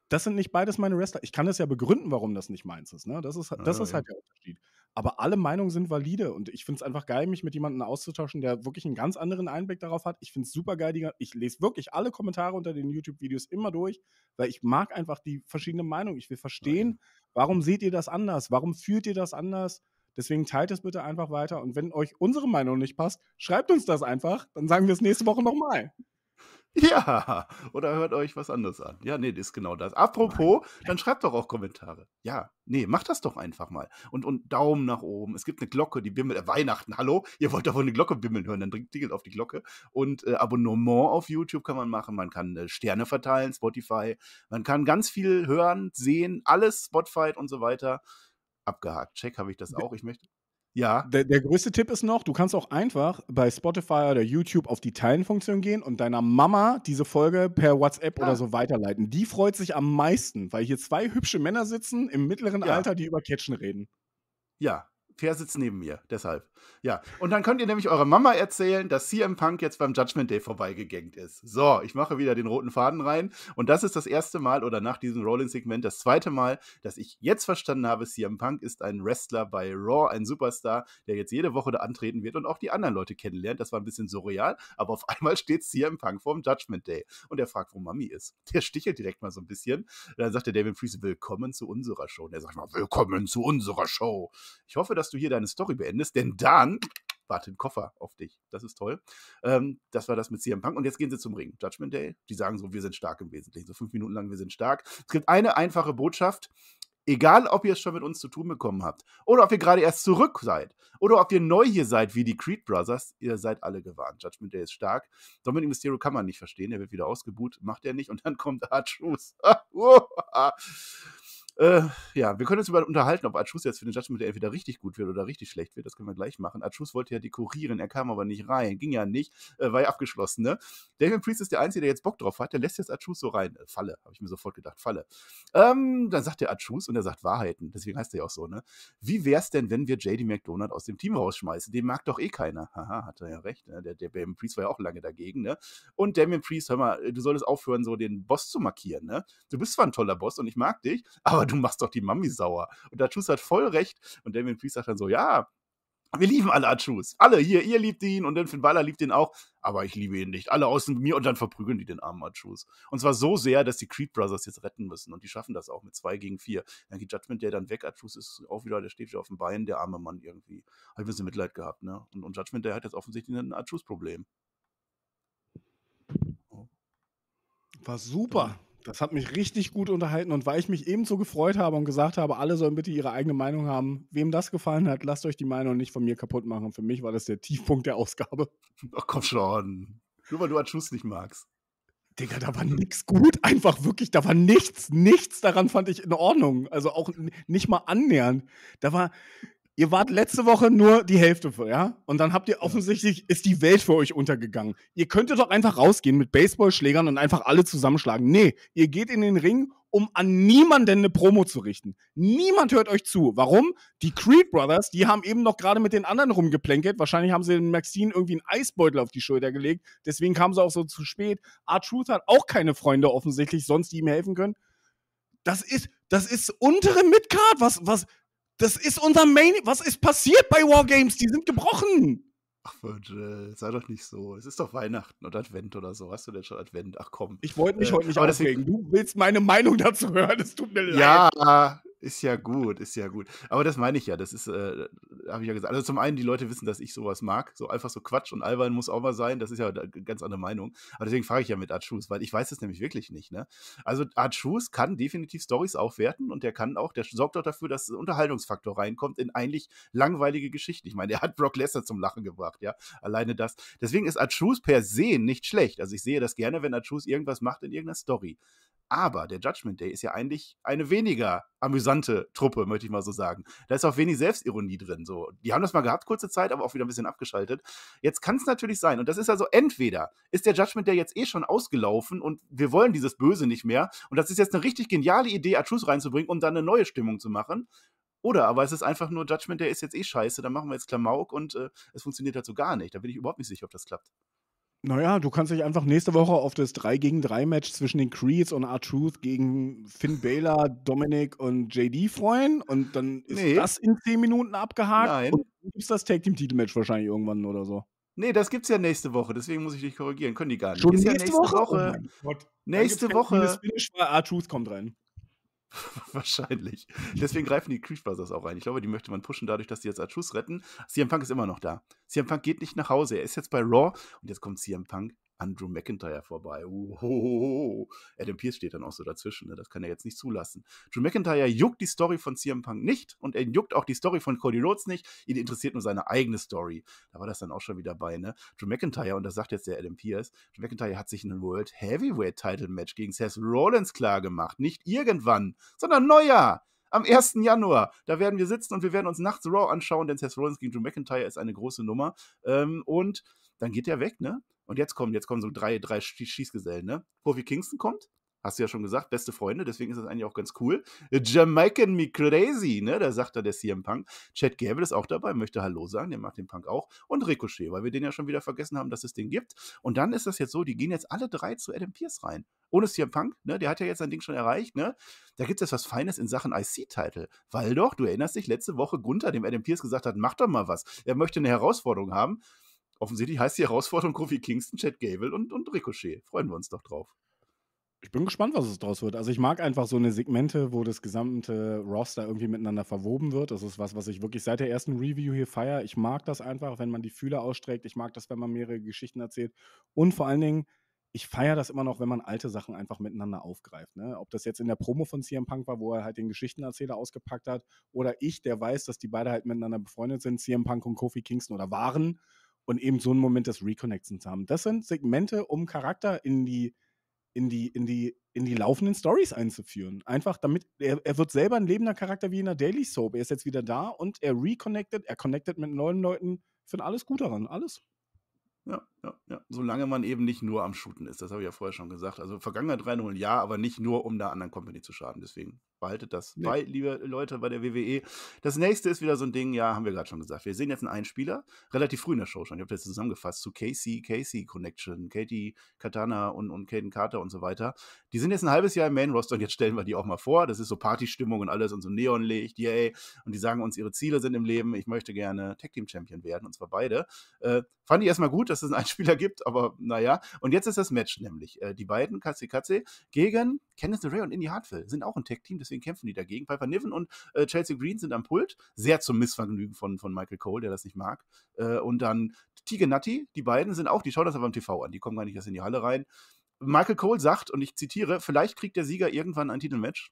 Das sind nicht beides meine Wrestler. Ich kann das ja begründen, warum das nicht meins ist. Ne? Das ist, das ah, ist ja. halt der Unterschied. Aber alle Meinungen sind valide und ich finde es einfach geil, mich mit jemandem auszutauschen, der wirklich einen ganz anderen Einblick darauf hat. Ich finde es super geil, die, ich lese wirklich alle Kommentare unter den YouTube-Videos immer durch, weil ich mag einfach die verschiedenen Meinungen. Ich will ah, verstehen, warum seht ihr das anders? Warum fühlt ihr das anders? Deswegen teilt es bitte einfach weiter und wenn euch unsere Meinung nicht passt, schreibt uns das einfach, dann sagen wir es nächste Woche nochmal. [LAUGHS] Ja, oder hört euch was anderes an. Ja, nee, das ist genau das. Apropos, Nein. dann schreibt doch auch Kommentare. Ja, nee, macht das doch einfach mal. Und, und Daumen nach oben. Es gibt eine Glocke, die bimmelt. Äh, Weihnachten, hallo? Ihr wollt doch wohl eine Glocke bimmeln hören, dann drückt Ticket auf die Glocke. Und äh, Abonnement auf YouTube kann man machen. Man kann äh, Sterne verteilen, Spotify. Man kann ganz viel hören, sehen, alles, Spotify und so weiter. Abgehakt. Check habe ich das auch. Ich möchte. Ja. Der, der, größte Tipp ist noch, du kannst auch einfach bei Spotify oder YouTube auf die Teilenfunktion gehen und deiner Mama diese Folge per WhatsApp ja. oder ah. so weiterleiten. Die freut sich am meisten, weil hier zwei hübsche Männer sitzen im mittleren ja. Alter, die über Catchen reden. Ja, Pierre sitzt neben mir, deshalb. Ja, und dann könnt ihr nämlich eurer Mama erzählen, dass CM Punk jetzt beim Judgment Day vorbeigegangt ist. So, ich mache wieder den roten Faden rein. Und das ist das erste Mal oder nach diesem Rolling-Segment das zweite Mal, dass ich jetzt verstanden habe, CM Punk ist ein Wrestler bei Raw, ein Superstar, der jetzt jede Woche da antreten wird und auch die anderen Leute kennenlernt. Das war ein bisschen surreal, aber auf [LAUGHS] einmal steht CM Punk vorm Judgment Day und er fragt, wo Mami ist. Der stichelt direkt mal so ein bisschen. Und dann sagt der David Fries, willkommen zu unserer Show. Und er sagt mal, willkommen zu unserer Show. Ich hoffe, dass dass du hier deine Story beendest, denn dann wartet ein Koffer auf dich. Das ist toll. Ähm, das war das mit CM Punk. Und jetzt gehen sie zum Ring. Judgment Day. Die sagen so, wir sind stark im Wesentlichen. So fünf Minuten lang, wir sind stark. Es gibt eine einfache Botschaft. Egal, ob ihr es schon mit uns zu tun bekommen habt oder ob ihr gerade erst zurück seid oder ob ihr neu hier seid wie die Creed Brothers, ihr seid alle gewarnt. Judgment Day ist stark. Dominic Mysterio kann man nicht verstehen, er wird wieder ausgebuht, macht er nicht und dann kommt [LAUGHS] Hard Truth. [LAUGHS] Äh, ja, wir können uns über unterhalten, ob Achus jetzt für den Judgment Day entweder richtig gut wird oder richtig schlecht wird. Das können wir gleich machen. Achus wollte ja dekorieren, er kam aber nicht rein, ging ja nicht, äh, war ja abgeschlossen, ne? Damien Priest ist der Einzige, der jetzt Bock drauf hat, der lässt jetzt Achus so rein. Äh, Falle, habe ich mir sofort gedacht, Falle. Ähm, dann sagt der Achus und er sagt Wahrheiten, deswegen heißt er ja auch so, ne? Wie wär's denn, wenn wir JD McDonald aus dem Team rausschmeißen? Den mag doch eh keiner. Haha, hat er ja recht, ne? Der, der Damien Priest war ja auch lange dagegen, ne? Und Damien Priest, hör mal, du solltest aufhören, so den Boss zu markieren, ne? Du bist zwar ein toller Boss und ich mag dich, aber aber [LAUGHS] du machst doch die Mami sauer. Und Achus hat voll recht. Und Damien Priest sagt dann so, ja, wir lieben alle Achus. Alle hier, ihr liebt ihn und dann Finn Balor liebt ihn auch. Aber ich liebe ihn nicht. Alle außen mir und dann verprügeln die den armen Achus. Und zwar so sehr, dass die Creed Brothers jetzt retten müssen. Und die schaffen das auch mit zwei gegen vier. Dann geht Judgment Day dann weg. Achus ist auch wieder, der steht wieder auf dem Bein, der arme Mann irgendwie. Hat ein bisschen Mitleid gehabt, ne? Und, und Judgment Day hat jetzt offensichtlich ein Achus-Problem. War super. Das hat mich richtig gut unterhalten und weil ich mich eben so gefreut habe und gesagt habe, alle sollen bitte ihre eigene Meinung haben. Wem das gefallen hat, lasst euch die Meinung nicht von mir kaputt machen. Für mich war das der Tiefpunkt der Ausgabe. [LAUGHS] Ach komm schon. Nur weil du Atschus nicht magst. Digga, da war nichts gut. Einfach wirklich, da war nichts. Nichts daran fand ich in Ordnung. Also auch nicht mal annähernd. Da war ihr wart letzte Woche nur die Hälfte, ja? Und dann habt ihr offensichtlich, ist die Welt für euch untergegangen. Ihr könntet doch einfach rausgehen mit Baseballschlägern und einfach alle zusammenschlagen. Nee, ihr geht in den Ring, um an niemanden eine Promo zu richten. Niemand hört euch zu. Warum? Die Creed Brothers, die haben eben noch gerade mit den anderen rumgeplänkelt. Wahrscheinlich haben sie den Maxine irgendwie einen Eisbeutel auf die Schulter gelegt. Deswegen kamen sie auch so zu spät. R-Truth hat auch keine Freunde offensichtlich, sonst die ihm helfen können. Das ist, das ist untere Midcard. Was, was, das ist unser Main. Was ist passiert bei Wargames? Die sind gebrochen. Ach, Virgil, sei doch nicht so. Es ist doch Weihnachten oder Advent oder so. Hast du denn schon Advent? Ach komm. Ich wollte mich äh, heute nicht aber aufregen. Deswegen, du willst meine Meinung dazu hören. Es tut mir ja, leid. Ja, ist ja gut, ist ja gut. Aber das meine ich ja, das ist, äh, habe ich ja gesagt. Also zum einen, die Leute wissen, dass ich sowas mag. So einfach so Quatsch und albern muss auch mal sein. Das ist ja eine ganz andere Meinung. Aber deswegen frage ich ja mit Art Shoes, weil ich weiß es nämlich wirklich nicht. Ne? Also Art Shoes kann definitiv Stories aufwerten und der kann auch, der sorgt auch dafür, dass Unterhaltungsfaktor reinkommt in eigentlich langweilige Geschichten. Ich meine, er hat Brock Lesnar zum Lachen gebracht, ja. Alleine das. Deswegen ist Art Shoes per se nicht schlecht. Also ich sehe das gerne, wenn Art Shoes irgendwas macht in irgendeiner Story. Aber der Judgment Day ist ja eigentlich eine weniger amüsante Truppe, möchte ich mal so sagen. Da ist auch wenig Selbstironie drin. So. Die haben das mal gehabt, kurze Zeit, aber auch wieder ein bisschen abgeschaltet. Jetzt kann es natürlich sein. Und das ist also entweder ist der Judgment Day jetzt eh schon ausgelaufen und wir wollen dieses Böse nicht mehr. Und das ist jetzt eine richtig geniale Idee, Atrus reinzubringen, um dann eine neue Stimmung zu machen. Oder aber es ist einfach nur Judgment Day ist jetzt eh scheiße, dann machen wir jetzt Klamauk und äh, es funktioniert dazu halt gar nicht. Da bin ich überhaupt nicht sicher, ob das klappt. Naja, du kannst dich einfach nächste Woche auf das 3 gegen 3 Match zwischen den Creeds und R-Truth gegen Finn Baylor, Dominic und JD freuen und dann ist nee. das in 10 Minuten abgehakt Nein. und dann gibt es das Tag Team Titel Match wahrscheinlich irgendwann oder so. Nee, das gibt's ja nächste Woche, deswegen muss ich dich korrigieren. Können die gar nicht. Schon nächste, ja nächste, Woche? Woche. Oh nächste Woche. Das Finish, R-Truth kommt rein. [LAUGHS] Wahrscheinlich. Deswegen greifen die Creepbusters auch rein. Ich glaube, die möchte man pushen dadurch, dass sie jetzt Achus retten. CM Punk ist immer noch da. CM Punk geht nicht nach Hause. Er ist jetzt bei Raw und jetzt kommt CM Punk an Drew McIntyre vorbei. Uhohoho. Adam Pierce steht dann auch so dazwischen, ne? das kann er jetzt nicht zulassen. Drew McIntyre juckt die Story von CM Punk nicht und er juckt auch die Story von Cody Rhodes nicht. Ihn interessiert nur seine eigene Story. Da war das dann auch schon wieder bei, ne? Drew McIntyre, und das sagt jetzt der Adam Pierce, Drew McIntyre hat sich in einem World Heavyweight Title Match gegen Seth Rollins klargemacht. Nicht irgendwann, sondern Neujahr am 1. Januar. Da werden wir sitzen und wir werden uns nachts Raw anschauen, denn Seth Rollins gegen Drew McIntyre ist eine große Nummer. Ähm, und dann geht er weg, ne? Und jetzt kommen, jetzt kommen so drei, drei Schießgesellen, ne? Kofi Kingston kommt, hast du ja schon gesagt, beste Freunde, deswegen ist das eigentlich auch ganz cool. Jamaican Me Crazy, ne? Da sagt da der CM Punk. Chad Gable ist auch dabei, möchte Hallo sagen, der macht den Punk auch. Und Ricochet, weil wir den ja schon wieder vergessen haben, dass es den gibt. Und dann ist das jetzt so, die gehen jetzt alle drei zu Adam Pierce rein. Ohne CM Punk, ne? Der hat ja jetzt sein Ding schon erreicht, ne? Da gibt es jetzt was Feines in Sachen IC-Title. Weil doch, du erinnerst dich, letzte Woche Gunther dem Adam Pierce gesagt hat, mach doch mal was. Er möchte eine Herausforderung haben offensichtlich heißt die Herausforderung Kofi Kingston, Chad Gable und, und Ricochet. Freuen wir uns doch drauf. Ich bin gespannt, was es draus wird. Also ich mag einfach so eine Segmente, wo das gesamte Roster irgendwie miteinander verwoben wird. Das ist was, was ich wirklich seit der ersten Review hier feiere. Ich mag das einfach, wenn man die Fühler ausstreckt. Ich mag das, wenn man mehrere Geschichten erzählt. Und vor allen Dingen, ich feiere das immer noch, wenn man alte Sachen einfach miteinander aufgreift. Ne? Ob das jetzt in der Promo von CM Punk war, wo er halt den Geschichtenerzähler ausgepackt hat, oder ich, der weiß, dass die beide halt miteinander befreundet sind, CM Punk und Kofi Kingston oder waren, und eben so einen Moment des Reconnects zu haben. Das sind Segmente, um Charakter in die, in die, in die, in die laufenden Stories einzuführen. Einfach damit, er, er wird selber ein lebender Charakter wie in der Daily Soap. Er ist jetzt wieder da und er reconnected, er connectet mit neuen Leuten. Ich finde alles gut daran, alles ja, ja, ja. Solange man eben nicht nur am Shooten ist, das habe ich ja vorher schon gesagt. Also Vergangenheit 3.0 ja, aber nicht nur, um der anderen Company zu schaden. Deswegen behaltet das nee. bei, liebe Leute bei der WWE. Das nächste ist wieder so ein Ding, ja, haben wir gerade schon gesagt. Wir sehen jetzt einen Einspieler, relativ früh in der Show schon. Ich habe das zusammengefasst zu Casey, Casey Connection, Katie Katana und, und Caden Carter und so weiter. Die sind jetzt ein halbes Jahr im Main-Roster und jetzt stellen wir die auch mal vor. Das ist so Partystimmung und alles und so Neonlicht, yay. Und die sagen uns, ihre Ziele sind im Leben, ich möchte gerne Tag Team Champion werden und zwar beide. Äh, fand ich erstmal gut, dass es einen [LAUGHS] Einspieler gibt, aber naja. Und jetzt ist das Match nämlich. Äh, die beiden, Katze Katze, gegen Kenneth Ray und Indy Hartwell. Sind auch ein Tech-Team, deswegen kämpfen die dagegen. Piper Niven und äh, Chelsea Green sind am Pult. Sehr zum Missvergnügen von, von Michael Cole, der das nicht mag. Äh, und dann Tige Nutty, die beiden sind auch, die schauen das aber am TV an. Die kommen gar nicht erst in die Halle rein. Michael Cole sagt, und ich zitiere, vielleicht kriegt der Sieger irgendwann ein Titelmatch.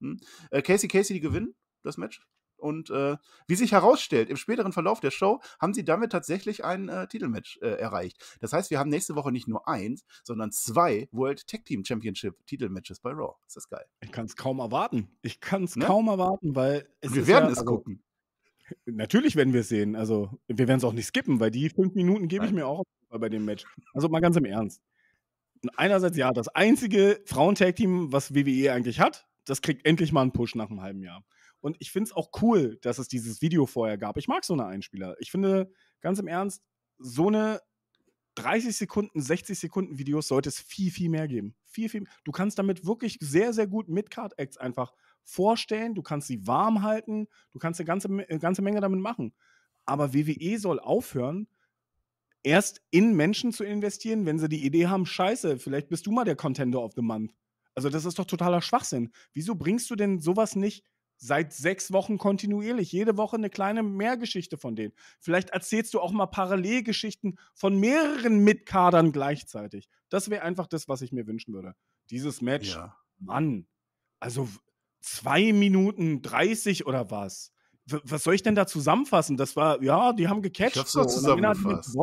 Hm? Äh, Casey Casey, die gewinnen das Match. Und äh, wie sich herausstellt, im späteren Verlauf der Show haben sie damit tatsächlich ein äh, Titelmatch äh, erreicht. Das heißt, wir haben nächste Woche nicht nur eins, sondern zwei World Tag Team Championship Titelmatches bei Raw. Ist das geil? Ich kann es kaum erwarten. Ich kann es ne? kaum erwarten, weil es wir werden ja, es also, gucken. [LAUGHS] Natürlich werden wir es sehen. Also wir werden es auch nicht skippen, weil die fünf Minuten gebe ich mir auch bei dem Match. Also mal ganz im Ernst. Einerseits ja, das einzige Frauen-Tag-Team, was WWE eigentlich hat, das kriegt endlich mal einen Push nach einem halben Jahr. Und ich finde es auch cool, dass es dieses Video vorher gab. Ich mag so eine Einspieler. Ich finde, ganz im Ernst, so eine 30 Sekunden, 60 Sekunden Videos sollte es viel, viel mehr geben. Viel, viel. Mehr. Du kannst damit wirklich sehr, sehr gut Midcard-Acts einfach vorstellen. Du kannst sie warm halten. Du kannst eine ganze, eine äh, ganze Menge damit machen. Aber WWE soll aufhören, erst in Menschen zu investieren, wenn sie die Idee haben, scheiße, vielleicht bist du mal der Contender of the Month. Also das ist doch totaler Schwachsinn. Wieso bringst du denn sowas nicht seit sechs Wochen kontinuierlich, jede Woche eine kleine Mehrgeschichte von denen. Vielleicht erzählst du auch mal Parallelgeschichten von mehreren Mitkadern gleichzeitig. Das wäre einfach das, was ich mir wünschen würde. Dieses Match, ja. Mann, also zwei Minuten 30 oder was? W was soll ich denn da zusammenfassen? Das war, ja, die haben gecatcht. Ich hab's so, zusammengefasst.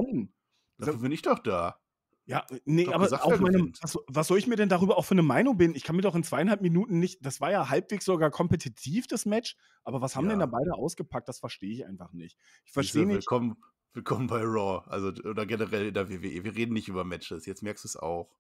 Dafür bin ich doch da. Ja, äh, nee, aber auch meine, was, was, soll ich mir denn darüber auch für eine Meinung bilden? Ich kann mir doch in zweieinhalb Minuten nicht, das war ja halbwegs sogar kompetitiv, das Match, aber was haben ja. denn da beide ausgepackt? Das verstehe ich einfach nicht. Ich verstehe nicht. Willkommen, willkommen bei Raw, also oder generell in der WWE. Wir reden nicht über Matches, jetzt merkst du es auch.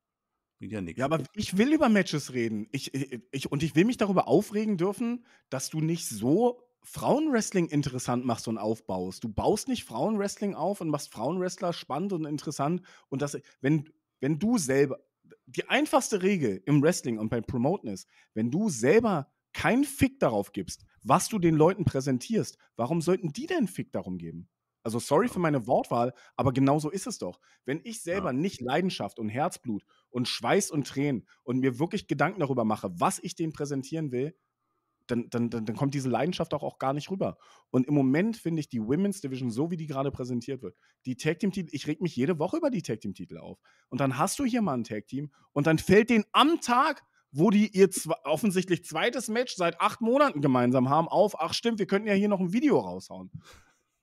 Ja, ja, aber ich will über Matches reden. Ich, ich, ich, und ich will mich darüber aufregen dürfen, dass du nicht so Frauenwrestling interessant machst und aufbaust. Du baust nicht Frauenwrestling auf und machst Frauenwrestler spannend und interessant. Und das, wenn, wenn du selber, die einfachste Regel im Wrestling und beim Promoten ist, wenn du selber keinen Fick darauf gibst, was du den Leuten präsentierst, warum sollten die denn Fick darum geben? Also sorry für meine Wortwahl, aber genau so ist es doch. Wenn ich selber nicht Leidenschaft und Herzblut und Schweiß und Tränen und mir wirklich Gedanken darüber mache, was ich denen präsentieren will, dann, dann, dann, kommt diese Leidenschaft auch, auch gar nicht rüber. Und im Moment finde ich die Women's Division, so wie die gerade präsentiert wird, die Tag Team Titel, ich reg mich jede Woche über die Tag Team Titel auf. Und dann hast du hier mal ein Tag Team und dann fällt den am Tag, wo die ihr offensichtlich zweites Match seit acht Monaten gemeinsam haben, auf, ach stimmt, wir könnten ja hier noch ein Video raushauen.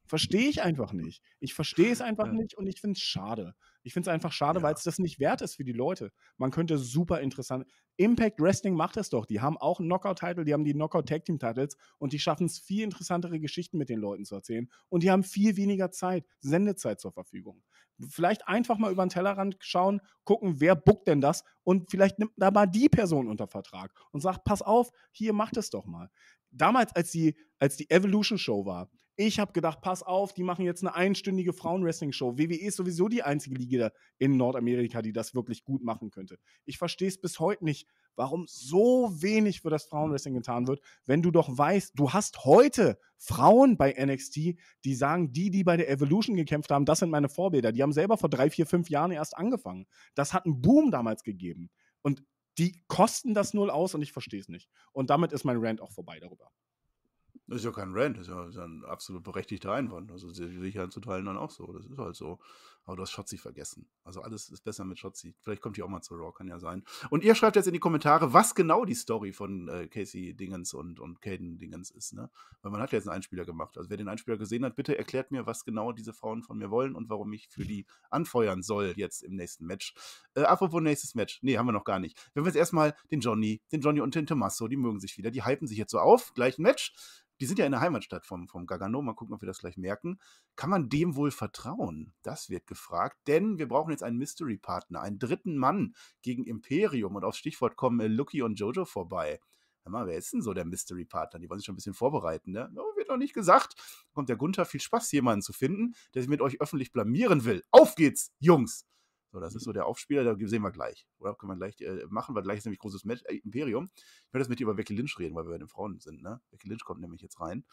Verstehe ich einfach nicht. Ich verstehe es einfach ja. nicht und ich finde es schade. Ich finde es einfach schade, ja. weil es das nicht wert ist für die Leute. Man könnte super interessant. Impact Wrestling macht es doch. Die haben auch einen Knockout-Title, die haben die Knockout Tag Team Titles und die schaffen es, viel interessantere Geschichten mit den Leuten zu erzählen. Und die haben viel weniger Zeit, Sendezeit zur Verfügung. Vielleicht einfach mal über den Tellerrand schauen, gucken, wer buckt denn das und vielleicht nimmt da mal die Person unter Vertrag und sagt, pass auf, hier macht es doch mal. Damals, als die, als die Evolution Show war, ich habe gedacht, pass auf, die machen jetzt eine einstündige Frauenwrestling-Show. WWE ist sowieso die einzige Liga in Nordamerika, die das wirklich gut machen könnte. Ich verstehe es bis heute nicht, warum so wenig für das Frauenwrestling getan wird, wenn du doch weißt, du hast heute Frauen bei NXT, die sagen, die, die bei der Evolution gekämpft haben, das sind meine Vorbilder. Die haben selber vor drei, vier, fünf Jahren erst angefangen. Das hat einen Boom damals gegeben. Und die kosten das null aus und ich verstehe es nicht. Und damit ist mein Rant auch vorbei darüber. Das ist ja kein Rant, das ist ja ein absolut berechtigter Einwand. Also sehe zu Teilen dann auch so. Das ist halt so. Aber du hast Shotzi vergessen. Also alles ist besser mit Shotzi. Vielleicht kommt die auch mal zu Raw, kann ja sein. Und ihr schreibt jetzt in die Kommentare, was genau die Story von äh, Casey Dingens und, und Caden Dingens ist. Ne? Weil man hat ja jetzt einen Einspieler gemacht. Also wer den Einspieler gesehen hat, bitte erklärt mir, was genau diese Frauen von mir wollen und warum ich für die anfeuern soll jetzt im nächsten Match. Äh, apropos nächstes Match. Nee, haben wir noch gar nicht. Wir haben jetzt erstmal den Johnny, den Johnny und den Tommaso, die mögen sich wieder. Die hypen sich jetzt so auf. Gleich ein Match. Die sind ja in der Heimatstadt vom, vom Gargano. Mal gucken, ob wir das gleich merken. Kann man dem wohl vertrauen? Das wird gefragt, denn wir brauchen jetzt einen Mystery-Partner, einen dritten Mann gegen Imperium. Und aufs Stichwort kommen äh, Lucky und Jojo vorbei. Hör mal, wer ist denn so der Mystery-Partner? Die wollen sich schon ein bisschen vorbereiten, ne? No, oh, wird noch nicht gesagt. kommt der Gunther viel Spaß, jemanden zu finden, der sich mit euch öffentlich blamieren will. Auf geht's, Jungs! So, das ist so der Aufspieler, da sehen wir gleich. Oder können wir gleich äh, machen, weil gleich ist nämlich großes Match, äh, Imperium. Ich werde jetzt mit dir über Becky Lynch reden, weil wir bei den Frauen sind, ne? Becky Lynch kommt nämlich jetzt rein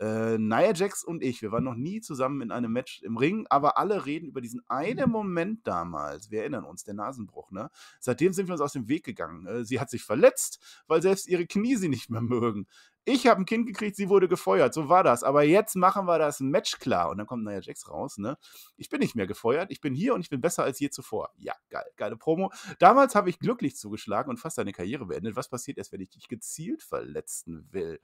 äh, Nia Jax und ich, wir waren noch nie zusammen in einem Match im Ring, aber alle reden über diesen einen mhm. Moment damals. Wir erinnern uns, der Nasenbruch, ne? Seitdem sind wir uns aus dem Weg gegangen. Äh, sie hat sich verletzt, weil selbst ihre Knie sie nicht mehr mögen. Ich habe ein Kind gekriegt, sie wurde gefeuert, so war das. Aber jetzt machen wir das Match klar. Und dann kommt Nia Jax raus, ne? Ich bin nicht mehr gefeuert, ich bin hier und ich bin besser als je zuvor. Ja, geil, geile Promo. Damals habe ich glücklich zugeschlagen und fast eine Karriere beendet. Was passiert erst, wenn ich dich gezielt verletzen will?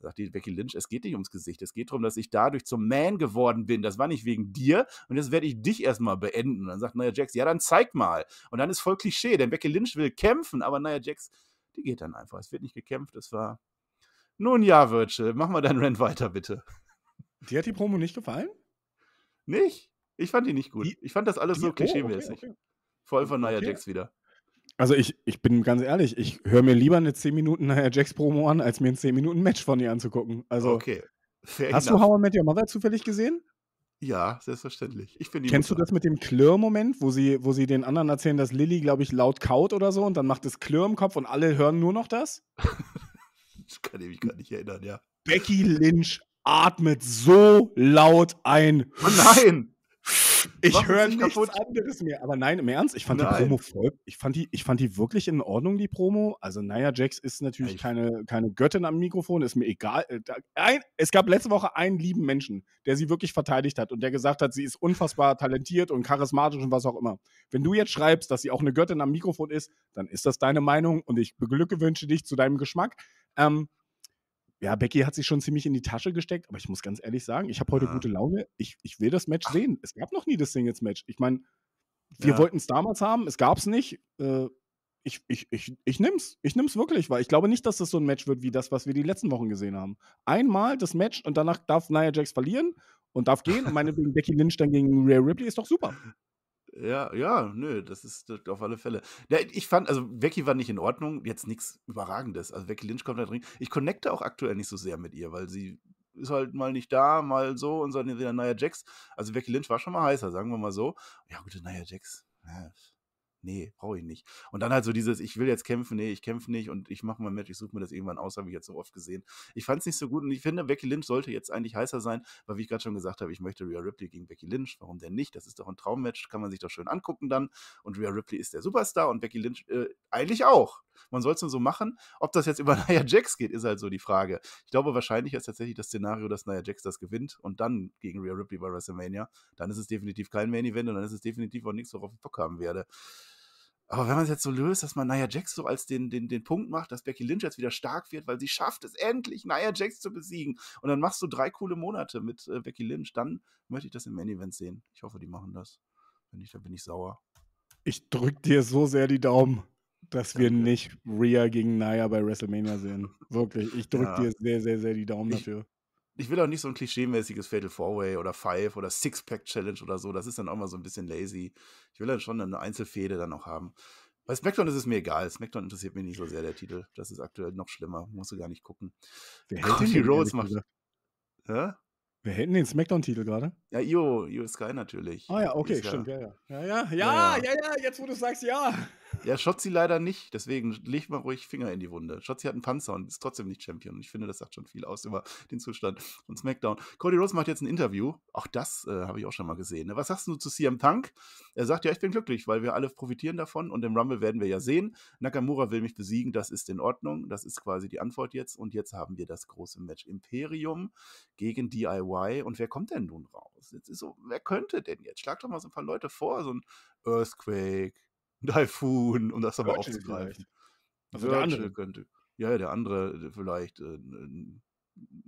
sagt die Becky Lynch, es geht nicht ums Gesicht, es geht darum, dass ich dadurch zum Man geworden bin. Das war nicht wegen dir und jetzt werde ich dich erstmal beenden. Und dann sagt Naya Jax, ja, dann zeig mal. Und dann ist voll Klischee, denn Becky Lynch will kämpfen, aber Naya Jax, die geht dann einfach. Es wird nicht gekämpft, es war. Nun ja, Virgil, mach mal deinen Rant weiter, bitte. Dir hat die Promo nicht gefallen? Nicht? Ich fand die nicht gut. Ich fand das alles die? so klischeemäßig. Oh, okay, okay. Vor allem von Naya okay. Jax wieder. Also ich, ich bin ganz ehrlich, ich höre mir lieber eine 10 Minuten Nia Jax Promo an, als mir ein 10 Minuten Match von ihr anzugucken. Also okay. Fair hast enough. du How I Met Your Mother zufällig gesehen? Ja, selbstverständlich. Ich Kennst Mutter. du das mit dem Klirr-Moment, wo sie, wo sie den anderen erzählen, dass Lilly, glaube ich, laut kaut oder so und dann macht es Klirr im Kopf und alle hören nur noch das? [LAUGHS] das kann ich mich gar nicht erinnern, ja. Becky Lynch atmet so laut ein. Oh nein! Ich höre nichts kaputt? anderes mehr. Aber nein, im Ernst, ich fand nein. die Promo voll. Ich fand die, ich fand die wirklich in Ordnung, die Promo. Also naja, Jax ist natürlich keine, keine Göttin am Mikrofon, ist mir egal. Äh, ein, es gab letzte Woche einen lieben Menschen, der sie wirklich verteidigt hat und der gesagt hat, sie ist unfassbar talentiert und charismatisch und was auch immer. Wenn du jetzt schreibst, dass sie auch eine Göttin am Mikrofon ist, dann ist das deine Meinung und ich beglückwünsche dich zu deinem Geschmack. Ähm, ja, Becky hat sich schon ziemlich in die Tasche gesteckt, aber ich muss ganz ehrlich sagen, ich habe heute ja. Ah. gute Laune. Ich, ich will das Match Ach. sehen. Es gab noch nie das Singles-Match. Ich meine, wir ja. wollten es damals haben, es gab es nicht. Äh, ich, ich, ich, ich nimm's. Ich nimm's wirklich, weil ich glaube nicht, dass das so ein Match wird wie das, was wir die letzten Wochen gesehen haben. Einmal das Match und danach darf Nia Jax verlieren und darf gehen und meinetwegen Becky Lynch dann gegen Rare Ripley ist doch super. Ja, ja, nö, das ist das auf alle Fälle. Ja, ich fand, also Becky war nicht in Ordnung, jetzt nichts Überragendes. Also Becky Lynch kommt da drin. Ich connecte auch aktuell nicht so sehr mit ihr, weil sie ist halt mal nicht da, mal so und so wieder Nia Jax. Also Becky Lynch war schon mal heißer, sagen wir mal so. Ja, gute Nia Jax. Ja, nee, brauche ich nicht. Und dann halt so dieses, ich will jetzt kämpfen, nee, ich kämpfe nicht und ich mache mal Match, ich suche mir das irgendwann aus, habe ich jetzt so oft gesehen. Ich fand es nicht so gut und ich finde, Becky Lynch sollte jetzt eigentlich heißer sein, weil wie ich gerade schon gesagt habe, ich möchte Rhea Ripley gegen Becky Lynch, warum denn nicht? Das ist doch ein Traummatch, kann man sich doch schön angucken dann und Rhea Ripley ist der Superstar und Becky Lynch äh, eigentlich auch. Man soll es nur so machen. Ob das jetzt [LAUGHS] über Nia Jax geht, ist halt so die Frage. Ich glaube, wahrscheinlich ist tatsächlich das Szenario, dass Nia Jax das gewinnt und dann gegen Rhea Ripley bei WrestleMania. Dann ist es definitiv kein Main Event und dann ist es definitiv auch nichts, worauf ich Bock haben werde. Aber wenn man es jetzt so löst, dass man Nia Jax so als den, den, den Punkt macht, dass Becky Lynch jetzt wieder stark wird, weil sie schafft es endlich, Nia Jax zu besiegen. Und dann machst du drei coole Monate mit äh, Becky Lynch. Dann möchte ich das im Main Event sehen. Ich hoffe, die machen das. Wenn nicht, dann bin ich sauer. Ich drück dir so sehr die Daumen, dass Danke. wir nicht Rhea gegen Nia bei WrestleMania sehen. Wirklich. Ich drück ja. dir sehr, sehr, sehr die Daumen ich, dafür ich will auch nicht so ein klischeemäßiges Fatal Four Way oder Five oder Six Pack Challenge oder so. Das ist dann auch mal so ein bisschen lazy. Ich will dann schon eine Einzelfehde dann auch haben. Bei SmackDown ist es mir egal. SmackDown interessiert mich nicht so sehr, der Titel. Das ist aktuell noch schlimmer. Musst du gar nicht gucken. Wer hätte Cody den Rhodes macht. Hä? Wer hätte den SmackDown-Titel gerade? Ja, Io, Io Sky natürlich. Ah ja, okay, stimmt, ja. Ja, ja, ja, ja, ja, ja, jetzt wo du sagst, ja. Ja, Schotzi leider nicht, deswegen leg mal ruhig Finger in die Wunde. Schotzi hat einen Panzer und ist trotzdem nicht Champion. Und Ich finde, das sagt schon viel aus über den Zustand von SmackDown. Cody Rose macht jetzt ein Interview, auch das äh, habe ich auch schon mal gesehen. Ne? Was sagst du zu CM Punk? Er sagt, ja, ich bin glücklich, weil wir alle profitieren davon und im Rumble werden wir ja sehen. Nakamura will mich besiegen, das ist in Ordnung, das ist quasi die Antwort jetzt und jetzt haben wir das große Match Imperium gegen DIY und wer kommt denn nun raus? sitzt, ist so, wer könnte denn jetzt? Schlag doch mal so ein paar Leute vor, so ein Earthquake, ein [LAUGHS] Typhoon, um das aber aufzugreifen. Also Virgil der andere. könnte. Ja, der andere äh, vielleicht äh,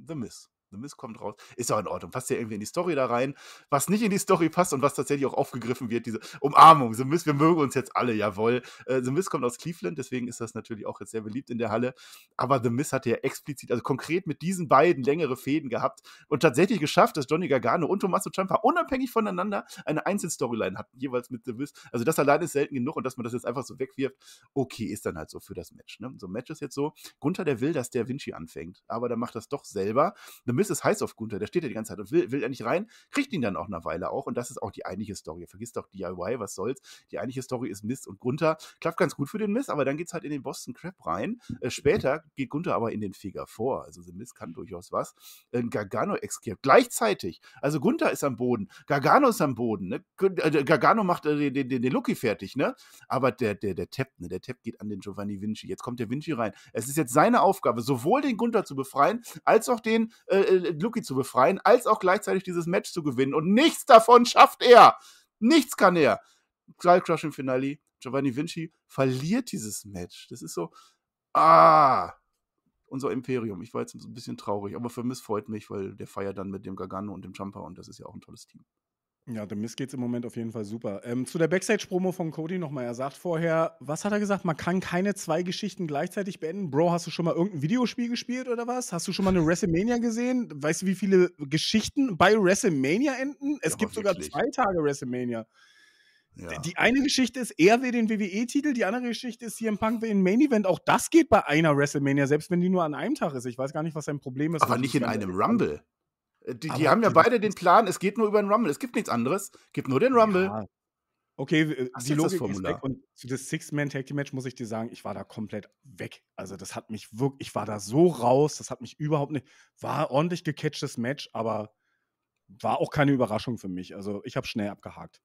The Miss. The Mist kommt raus. Ist ja in Ordnung. Passt ja irgendwie in die Story da rein. Was nicht in die Story passt und was tatsächlich auch aufgegriffen wird, diese Umarmung. The Mist, wir mögen uns jetzt alle, jawohl. Äh, The Mist kommt aus Cleveland, deswegen ist das natürlich auch jetzt sehr beliebt in der Halle. Aber The Mist hat ja explizit, also konkret mit diesen beiden längere Fäden gehabt und tatsächlich geschafft, dass Johnny Gargano und Tommaso Ciampa unabhängig voneinander eine Einzelstoryline hatten, jeweils mit The Mist. Also das allein ist selten genug und dass man das jetzt einfach so wegwirft, okay, ist dann halt so für das Match. Ne? So ein Match ist jetzt so, Gunther, der will, dass der Vinci anfängt, aber der macht das doch selber. The Mist ist heiß auf Gunther, der steht ja die ganze Zeit und will, will er nicht rein, kriegt ihn dann auch eine Weile auch. Und das ist auch die eigentliche Story. Vergiss doch DIY, was soll's. Die eigentliche Story ist Mist und Gunther. Klappt ganz gut für den Mist, aber dann geht's halt in den Boston Crab rein. Äh, später geht Gunther aber in den Feger vor. Also The Mist kann durchaus was. Äh, Gargano exkriert gleichzeitig. Also Gunther ist am Boden, Gargano ist am Boden. Ne? Äh, Gargano macht äh, den, den, den Lucky fertig, ne? Aber der, der, der Tepp, ne? Der Tepp geht an den Giovanni Vinci. Jetzt kommt der Vinci rein. Es ist jetzt seine Aufgabe, sowohl den Gunther zu befreien, als auch den äh, äh, Luki zu befreien, als auch gleichzeitig dieses Match zu gewinnen. Und nichts davon schafft er. Nichts kann er. Cloud Crush Finale. Giovanni Vinci verliert dieses Match. Das ist so, ah, unser Imperium. Ich war jetzt ein bisschen traurig, aber für Vermiss freut mich, weil der feiert dann mit dem Gargano und dem Jumper und das ist ja auch ein tolles Team. Ja, dem Mist geht es im Moment auf jeden Fall super. Ähm, zu der Backstage-Promo von Cody nochmal. Er sagt vorher, was hat er gesagt? Man kann keine zwei Geschichten gleichzeitig beenden. Bro, hast du schon mal irgendein Videospiel gespielt oder was? Hast du schon mal eine WrestleMania gesehen? Weißt du, wie viele Geschichten bei WrestleMania enden? Es ja, gibt sogar zwei Tage WrestleMania. Ja. Die eine Geschichte ist, er will den WWE-Titel, die andere Geschichte ist, hier CM Punk will den Main Event. Auch das geht bei einer WrestleMania, selbst wenn die nur an einem Tag ist. Ich weiß gar nicht, was sein Problem ist. Aber nicht in einem Rumble. Kann. Die, die haben ja beide den Plan, es geht nur über den Rumble. Es gibt nichts anderes. Gibt nur den Rumble. Ja. Okay, äh, Hast die Logik ist weg und zu das Six-Man-Tag-Team-Match muss ich dir sagen, ich war da komplett weg. Also das hat mich wirklich, ich war da so raus, das hat mich überhaupt nicht, war ordentlich gecatchtes Match, aber war auch keine Überraschung für mich. Also ich habe schnell abgehakt.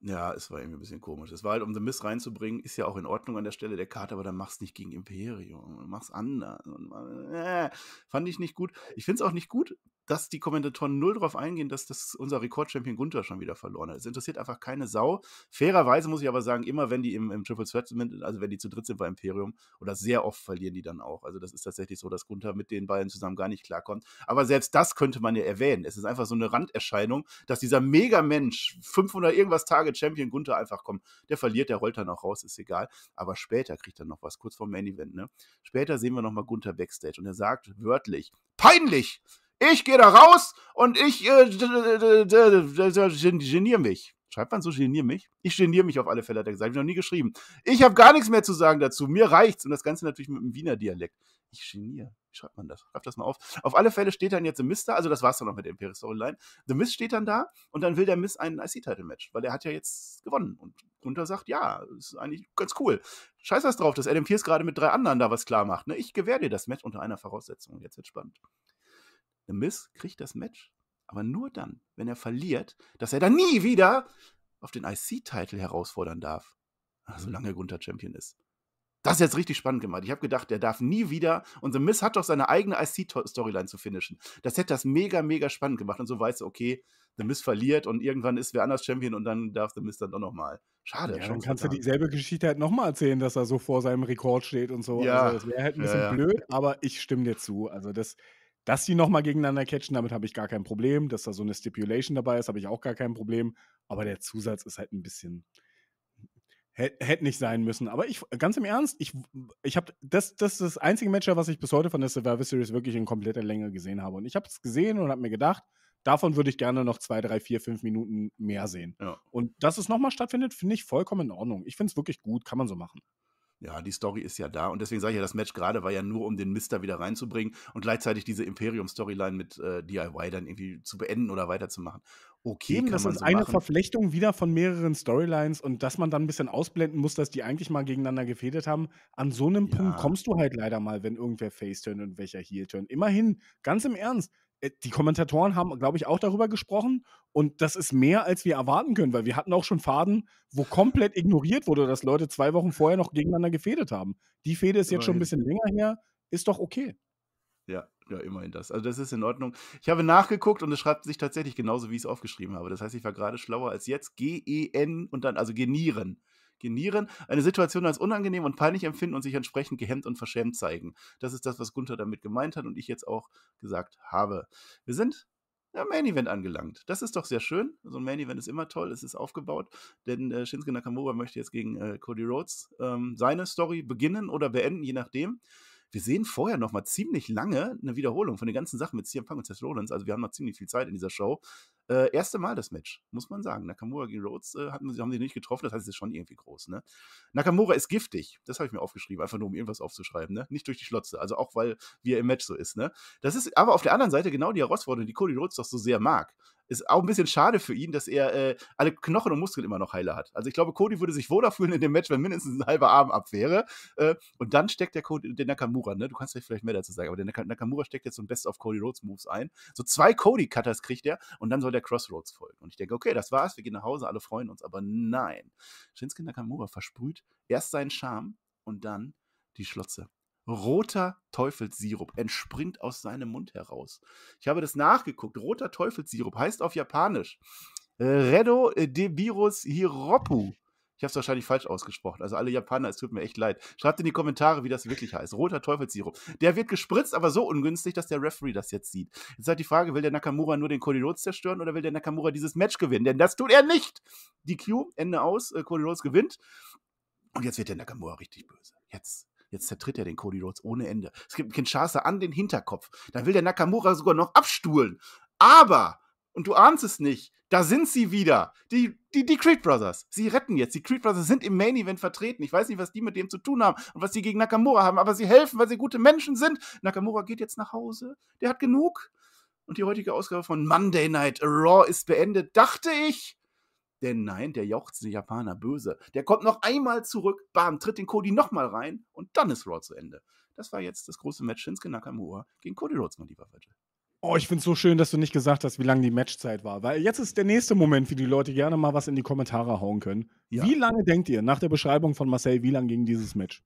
Ja, es war irgendwie ein bisschen komisch. Es war halt, um The Mist reinzubringen, ist ja auch in Ordnung an der Stelle der Karte, aber dann mach's nicht gegen Imperium, mach's anders. Und, äh, fand ich nicht gut. Ich finde es auch nicht gut, dass die Kommentatoren null darauf eingehen, dass das unser Rekordchampion Gunther schon wieder verloren hat. Es interessiert einfach keine Sau. Fairerweise muss ich aber sagen, immer wenn die im, im Triple Threat sind, also wenn die zu dritt sind bei Imperium, oder sehr oft verlieren die dann auch. Also das ist tatsächlich so, dass Gunther mit den beiden zusammen gar nicht klarkommt. Aber selbst das könnte man ja erwähnen. Es ist einfach so eine Randerscheinung, dass dieser Megamensch, 500 irgendwas Tage Champion Gunther einfach kommt. Der verliert, der rollt dann auch raus, ist egal. Aber später kriegt er noch was, kurz vorm Main Event. Ne? Später sehen wir nochmal Gunther Backstage und er sagt wörtlich, peinlich! Ich gehe da raus und ich äh, geniere mich. Schreibt man so, genier mich? Ich genier mich auf alle Fälle, hat er gesagt. Hab ich noch nie geschrieben. Ich habe gar nichts mehr zu sagen dazu. Mir reicht's. Und das Ganze natürlich mit dem Wiener Dialekt. Ich genier. Wie schreibt man das? Schreibt das mal auf. Auf alle Fälle steht dann jetzt The Mist da. Also, das war's dann noch mit der Imperial Storyline. The Mist steht dann da und dann will der Mist einen IC-Title-Match, weil er hat ja jetzt gewonnen. Und Gunther sagt, ja, ist eigentlich ganz cool. Scheiß was drauf, dass Adam Pierce gerade mit drei anderen da was klar macht. Ne? Ich gewähre dir das Match unter einer Voraussetzung. Jetzt wird spannend. The Miss kriegt das Match, aber nur dann, wenn er verliert, dass er dann nie wieder auf den IC-Titel herausfordern darf, also solange er Gunther Champion ist. Das ist jetzt richtig spannend gemacht. Ich habe gedacht, er darf nie wieder. Und The Miss hat doch seine eigene IC-Storyline zu finishen. Das hätte das mega, mega spannend gemacht. Und so weißt du, okay, The Miss verliert und irgendwann ist wer anders Champion und dann darf The Miss dann doch nochmal. Schade. Ja, dann kannst du dieselbe Geschichte halt nochmal erzählen, dass er so vor seinem Rekord steht und so. Ja. Also das wäre halt ein bisschen ja, ja. blöd, aber ich stimme dir zu. Also das, dass die nochmal gegeneinander catchen, damit habe ich gar kein Problem. Dass da so eine Stipulation dabei ist, habe ich auch gar kein Problem. Aber der Zusatz ist halt ein bisschen. Hätte nicht sein müssen. Aber ich, ganz im Ernst, ich, ich habe das, das ist das einzige Match, was ich bis heute von der Survivor Series wirklich in kompletter Länge gesehen habe. Und ich habe es gesehen und habe mir gedacht, davon würde ich gerne noch zwei, drei, vier, fünf Minuten mehr sehen. Ja. Und dass es nochmal stattfindet, finde ich vollkommen in Ordnung. Ich finde es wirklich gut, kann man so machen. Ja, die Story ist ja da. Und deswegen sage ich ja, das Match gerade war ja nur, um den Mister wieder reinzubringen und gleichzeitig diese Imperium-Storyline mit äh, DIY dann irgendwie zu beenden oder weiterzumachen. Okay, Eben, das ist so eine machen. Verflechtung wieder von mehreren Storylines und dass man dann ein bisschen ausblenden muss, dass die eigentlich mal gegeneinander gefädet haben. An so einem ja. Punkt kommst du halt leider mal, wenn irgendwer Face-Turn und welcher Heel-Turn. Immerhin, ganz im Ernst, äh, die Kommentatoren haben, glaube ich, auch darüber gesprochen. Und das ist mehr, als wir erwarten können, weil wir hatten auch schon Faden, wo komplett ignoriert wurde, dass Leute zwei Wochen vorher noch gegeneinander gefädet haben. Die Fehde ist immerhin. jetzt schon ein bisschen länger her, ist doch okay. Ja, ja, immerhin das. Also das ist in Ordnung. Ich habe nachgeguckt und es schreibt sich tatsächlich genauso, wie ich es aufgeschrieben habe. Das heißt, ich war gerade schlauer als jetzt. G-E-N und dann, also genieren genieren, eine Situation als unangenehm und peinlich empfinden und sich entsprechend gehemmt und verschämt zeigen. Das ist das, was Gunther damit gemeint hat und ich jetzt auch gesagt habe. Wir sind am Main Event angelangt. Das ist doch sehr schön. So ein Main Event ist immer toll, es ist aufgebaut, denn äh, Shinsuke Nakamura möchte jetzt gegen äh, Cody Rhodes ähm, seine Story beginnen oder beenden, je nachdem wir sehen vorher noch mal ziemlich lange eine Wiederholung von den ganzen Sachen mit CM Punk und Seth Rollins. Also wir haben noch ziemlich viel Zeit in dieser Show. Äh, erste Mal das Match, muss man sagen. Nakamura gegen Rhodes äh, hatten, haben sie nicht getroffen, das heißt, es ist schon irgendwie groß. Ne? Nakamura ist giftig, das habe ich mir aufgeschrieben, einfach nur um irgendwas aufzuschreiben. Ne? Nicht durch die Schlotze, also auch weil, wie er im Match so ist. Ne? Das ist aber auf der anderen Seite genau die Herausforderung, die Cody Rhodes doch so sehr mag. Ist auch ein bisschen schade für ihn, dass er äh, alle Knochen und Muskeln immer noch heile hat. Also ich glaube, Cody würde sich wohler fühlen in dem Match, wenn mindestens ein halber Arm ab wäre. Äh, und dann steckt der Cody, der Nakamura, ne? Du kannst vielleicht mehr dazu sagen, aber der Nakamura steckt jetzt so ein Best of Cody Rhodes Moves ein. So zwei Cody Cutters kriegt er und dann soll der Crossroads folgen. Und ich denke, okay, das war's, wir gehen nach Hause, alle freuen uns. Aber nein, Shinsuke Nakamura versprüht erst seinen Charme und dann die Schlotze. Roter Teufelssirup entspringt aus seinem Mund heraus. Ich habe das nachgeguckt. Roter Teufelssirup heißt auf Japanisch äh, Redo de Virus Hiropu. Ich habe es wahrscheinlich falsch ausgesprochen. Also alle Japaner, es tut mir echt leid. Schreibt in die Kommentare, wie das wirklich heißt. Roter Teufelssirup. Der wird gespritzt, aber so ungünstig, dass der Referee das jetzt sieht. Jetzt hat die Frage, will der Nakamura nur den Cody Rhodes zerstören oder will der Nakamura dieses Match gewinnen? Denn das tut er nicht. Die Q, Ende aus, äh, Cody Rhodes gewinnt. Und jetzt wird der Nakamura richtig böse. Jetzt Jetzt zertritt er den Cody Rhodes ohne Ende. Es gibt Kinshasa an den Hinterkopf. Dann will der Nakamura sogar noch abstuhlen. Aber, und du ahnst es nicht, da sind sie wieder. Die, die, die Creed Brothers. Sie retten jetzt. Die Creed Brothers sind im Main Event vertreten. Ich weiß nicht, was die mit dem zu tun haben und was die gegen Nakamura haben, aber sie helfen, weil sie gute Menschen sind. Nakamura geht jetzt nach Hause. Der hat genug. Und die heutige Ausgabe von Monday Night Raw ist beendet, dachte ich. Denn nein, der jauchzende Japaner böse. Der kommt noch einmal zurück, bam, tritt den Cody nochmal rein und dann ist Raw zu Ende. Das war jetzt das große Match Shinsuke Nakamura gegen Cody Rhodes, mein lieber Virgil. Oh, ich find's so schön, dass du nicht gesagt hast, wie lang die Matchzeit war. Weil jetzt ist der nächste Moment, wie die Leute gerne mal was in die Kommentare hauen können. Ja. Wie lange denkt ihr, nach der Beschreibung von Marcel, wie lang ging dieses Match?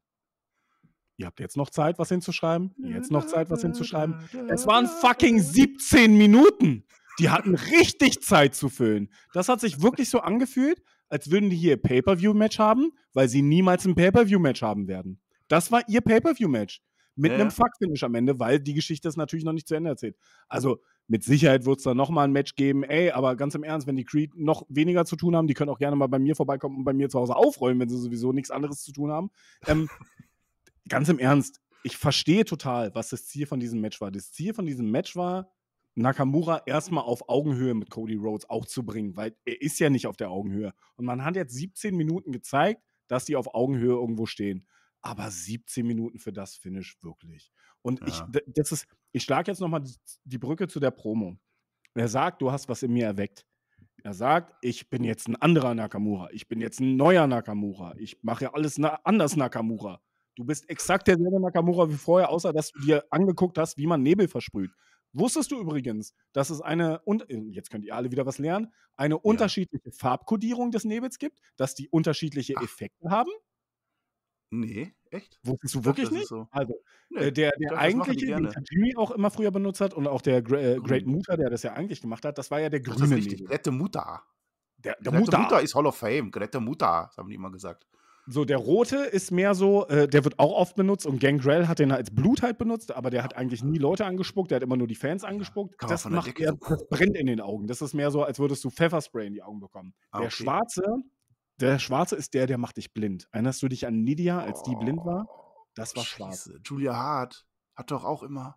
Ihr habt jetzt noch Zeit, was hinzuschreiben. Jetzt noch Zeit, was hinzuschreiben. Es waren fucking 17 Minuten. Die hatten richtig Zeit zu füllen. Das hat sich wirklich so angefühlt, als würden die hier Pay-Per-View-Match haben, weil sie niemals ein Pay-Per-View-Match haben werden. Das war ihr Pay-Per-View-Match. Mit ja. einem Fuck-Finish am Ende, weil die Geschichte ist natürlich noch nicht zu Ende erzählt. Also mit Sicherheit wird es da nochmal ein Match geben. Ey, aber ganz im Ernst, wenn die Creed noch weniger zu tun haben, die können auch gerne mal bei mir vorbeikommen und bei mir zu Hause aufräumen, wenn sie sowieso nichts anderes zu tun haben. Ähm, [LAUGHS] ganz im Ernst, ich verstehe total, was das Ziel von diesem Match war. Das Ziel von diesem Match war, Nakamura erstmal auf Augenhöhe mit Cody Rhodes auch zu bringen, weil er ist ja nicht auf der Augenhöhe. Und man hat jetzt 17 Minuten gezeigt, dass die auf Augenhöhe irgendwo stehen. Aber 17 Minuten für das Finish wirklich. Und ja. ich, das ist, ich schlage jetzt nochmal die Brücke zu der Promo. Er sagt, du hast was in mir erweckt. Er sagt, ich bin jetzt ein anderer Nakamura. Ich bin jetzt ein neuer Nakamura. Ich mache ja alles na anders Nakamura. Du bist exakt derselbe Nakamura wie vorher, außer dass du dir angeguckt hast, wie man Nebel versprüht. Wusstest du übrigens, dass es eine, und äh, jetzt könnt ihr alle wieder was lernen, eine ja. unterschiedliche Farbkodierung des Nebels gibt, dass die unterschiedliche Ach. Effekte haben? Nee, echt? Wusstest du wirklich nicht? So. Also, nee, äh, der, der dachte, eigentliche, den Jimmy auch immer früher benutzt hat und auch der Gra äh, Great Muta, der das ja eigentlich gemacht hat, das war ja der grüne das ist richtig. Nebel. Grete Muta. Der, der Grete Muta. Muta ist Hall of Fame. Grete Muta, haben die immer gesagt. So, der rote ist mehr so, äh, der wird auch oft benutzt und Gangrel hat den als Blut halt benutzt, aber der hat eigentlich nie Leute angespuckt, der hat immer nur die Fans angespuckt. Kann das, macht er, das brennt in den Augen. Das ist mehr so, als würdest du Pfefferspray in die Augen bekommen. Ah, okay. Der schwarze, der schwarze ist der, der macht dich blind. Erinnerst du dich an Nidia, als oh, die blind oh, war? Das war schwarz. Julia Hart hat doch auch immer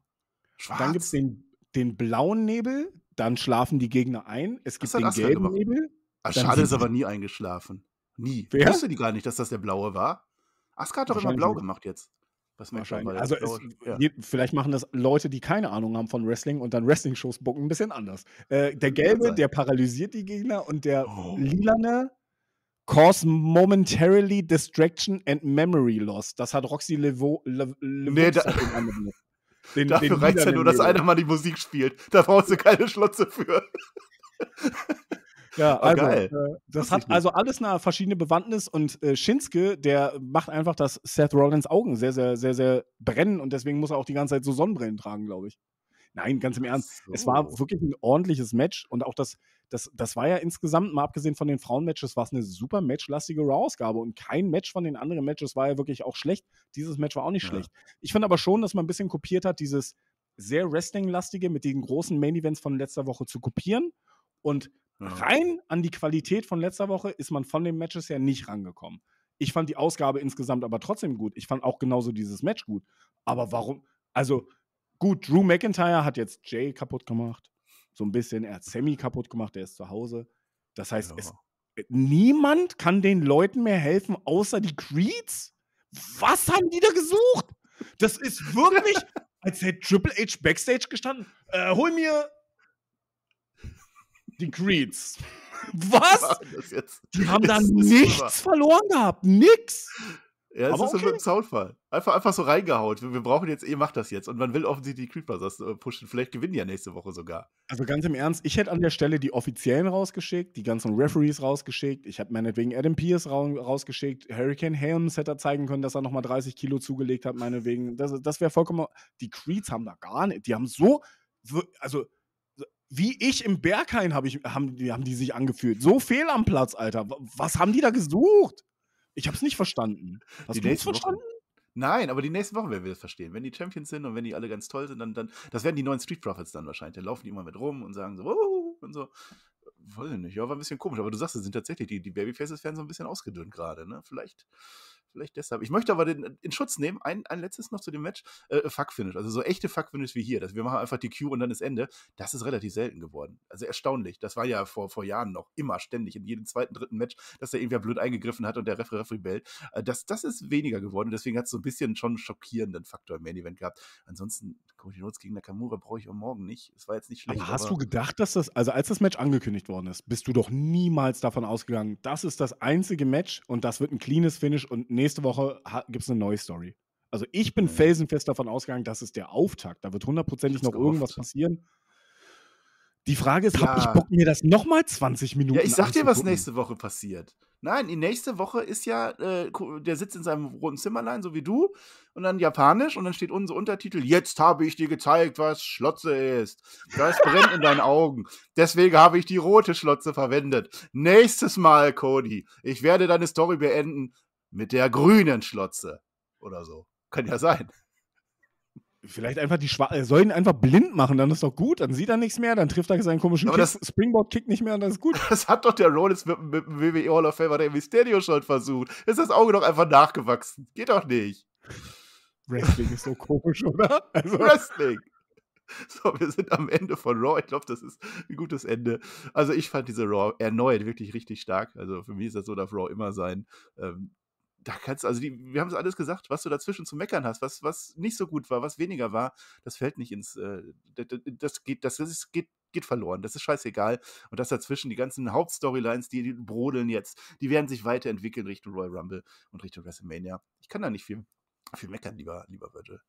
schwarz. Dann gibt es den, den blauen Nebel, dann schlafen die Gegner ein. Es gibt den gelben Nebel. Ach, schade ist aber nie eingeschlafen. Nie. Wer? Ich wusste die gar nicht, dass das der blaue war. Asuka hat doch immer blau gemacht jetzt. Was Wahrscheinlich. Also es, ja. vielleicht machen das Leute, die keine Ahnung haben von Wrestling und dann Wrestling-Shows bucken, ein bisschen anders. Äh, der gelbe, der paralysiert die Gegner und der oh. lilane Cause momentarily distraction and memory loss. Das hat Roxy Levo, Le, Le nee, da, [LAUGHS] den, Dafür reicht ja nur, dass einer mal die Musik spielt. Da brauchst du keine Schlotze für. [LAUGHS] Ja, ah, also, oh, äh, das, das hat also alles eine verschiedene Bewandtnis und äh, Schinske, der macht einfach, dass Seth Rollins Augen sehr, sehr, sehr, sehr brennen und deswegen muss er auch die ganze Zeit so Sonnenbrillen tragen, glaube ich. Nein, ganz im Ernst. So. Es war wirklich ein ordentliches Match und auch das, das, das war ja insgesamt, mal abgesehen von den Frauenmatches, war es eine super matchlastige Raw-Ausgabe und kein Match von den anderen Matches war ja wirklich auch schlecht. Dieses Match war auch nicht ja. schlecht. Ich finde aber schon, dass man ein bisschen kopiert hat, dieses sehr Wrestling-lastige mit den großen Main-Events von letzter Woche zu kopieren und Rein an die Qualität von letzter Woche ist man von den Matches her nicht rangekommen. Ich fand die Ausgabe insgesamt aber trotzdem gut. Ich fand auch genauso dieses Match gut. Aber warum? Also gut, Drew McIntyre hat jetzt Jay kaputt gemacht. So ein bisschen. Er hat Sammy kaputt gemacht. Der ist zu Hause. Das heißt, ja. es, niemand kann den Leuten mehr helfen, außer die Creeds? Was haben die da gesucht? Das ist wirklich, [LAUGHS] als hätte Triple H Backstage gestanden. Äh, hol mir die Creeds. [LAUGHS] Was? Die haben da [LAUGHS] nichts super. verloren gehabt. Nix. Ja, es ist okay. so ein Zaunfall. Einfach, einfach so reingehaut. Wir, wir, brauchen jetzt, ihr macht das jetzt. Und man will offensichtlich die Creepers äh, pushen. Vielleicht gewinnen die ja nächste Woche sogar. Also ganz im Ernst, ich hätte an der Stelle die Offiziellen rausgeschickt, die ganzen Referees rausgeschickt. Ich hätte meinetwegen Adam Pierce rausgeschickt. Hurricane Helms hätte er zeigen können, dass er nochmal 30 Kilo zugelegt hat, meinetwegen. Das, das wäre vollkommen. Die Creeds haben da gar nicht. Die haben so. Also wie ich im Berghain hab ich, haben, haben die sich angefühlt. So fehl am Platz, Alter. Was haben die da gesucht? Ich hab's nicht verstanden. Hast die du es verstanden? Nein, aber die nächsten Wochen werden wir das verstehen. Wenn die Champions sind und wenn die alle ganz toll sind, dann, dann das werden die neuen Street Profits dann wahrscheinlich. Dann laufen die immer mit rum und sagen so, Wuhu! und so. Wollen nicht, ja, war ein bisschen komisch. Aber du sagst, es sind tatsächlich, die, die Babyfaces werden so ein bisschen ausgedünnt gerade, ne? Vielleicht vielleicht deshalb. Ich möchte aber den, äh, in Schutz nehmen, ein, ein letztes noch zu dem Match, äh, äh, Fuck-Finish. Also so echte Fuck-Finish wie hier. Dass wir machen einfach die Q und dann ist Ende. Das ist relativ selten geworden. Also erstaunlich. Das war ja vor, vor Jahren noch immer ständig in jedem zweiten, dritten Match, dass der irgendwer blöd eingegriffen hat und der Referee, Referee Äh, das, das ist weniger geworden. Deswegen hat es so ein bisschen schon einen schockierenden Faktor im Main-Event gehabt. Ansonsten die Notes gegen Nakamura brauche ich auch morgen nicht. Es war jetzt nicht schlecht. Aber hast aber du gedacht, dass das, also als das Match angekündigt worden ist, bist du doch niemals davon ausgegangen, das ist das einzige Match und das wird ein cleanes Finish und nächste Woche gibt es eine neue Story. Also ich bin mhm. felsenfest davon ausgegangen, das ist der Auftakt. Da wird hundertprozentig noch gehofft. irgendwas passieren. Die Frage ist, ja. habe ich Bock, mir das nochmal 20 Minuten Ja, ich sag dir, was nächste Woche passiert. Nein, die nächste Woche ist ja, äh, der sitzt in seinem roten Zimmerlein, so wie du, und dann Japanisch, und dann steht unser Untertitel: Jetzt habe ich dir gezeigt, was Schlotze ist. Das brennt in deinen Augen. Deswegen habe ich die rote Schlotze verwendet. Nächstes Mal, Cody, ich werde deine Story beenden mit der grünen Schlotze. Oder so. Kann ja sein. Vielleicht einfach die Schwarzen, äh, soll ihn einfach blind machen, dann ist doch gut, dann sieht er nichts mehr, dann trifft er seinen komischen Springboard-Kick nicht mehr und dann ist gut. [LAUGHS] Das hat doch der Rollins mit, mit dem WWE Hall of Famer, der Mysterio schon versucht. Ist das Auge doch einfach nachgewachsen. Geht doch nicht. Wrestling ist so komisch, oder? [LAUGHS] Also Wrestling! So, wir sind am Ende von Raw. Ich glaube, das ist ein gutes Ende. Also, ich fand diese Raw erneut wirklich richtig stark. Also, für mich ist das so, darf Raw immer sein. Ähm, da kannst also die, wir haben es alles gesagt, was du dazwischen zu meckern hast, was, was nicht so gut war, was weniger war, das fällt nicht ins, äh, das geht, das ist, geht, geht verloren, das ist scheißegal. Und das dazwischen, die ganzen Hauptstorylines, die, die brodeln jetzt, die werden sich weiterentwickeln Richtung Royal Rumble und Richtung WrestleMania. Ich kann da nicht viel, viel meckern, lieber, lieber Virgil.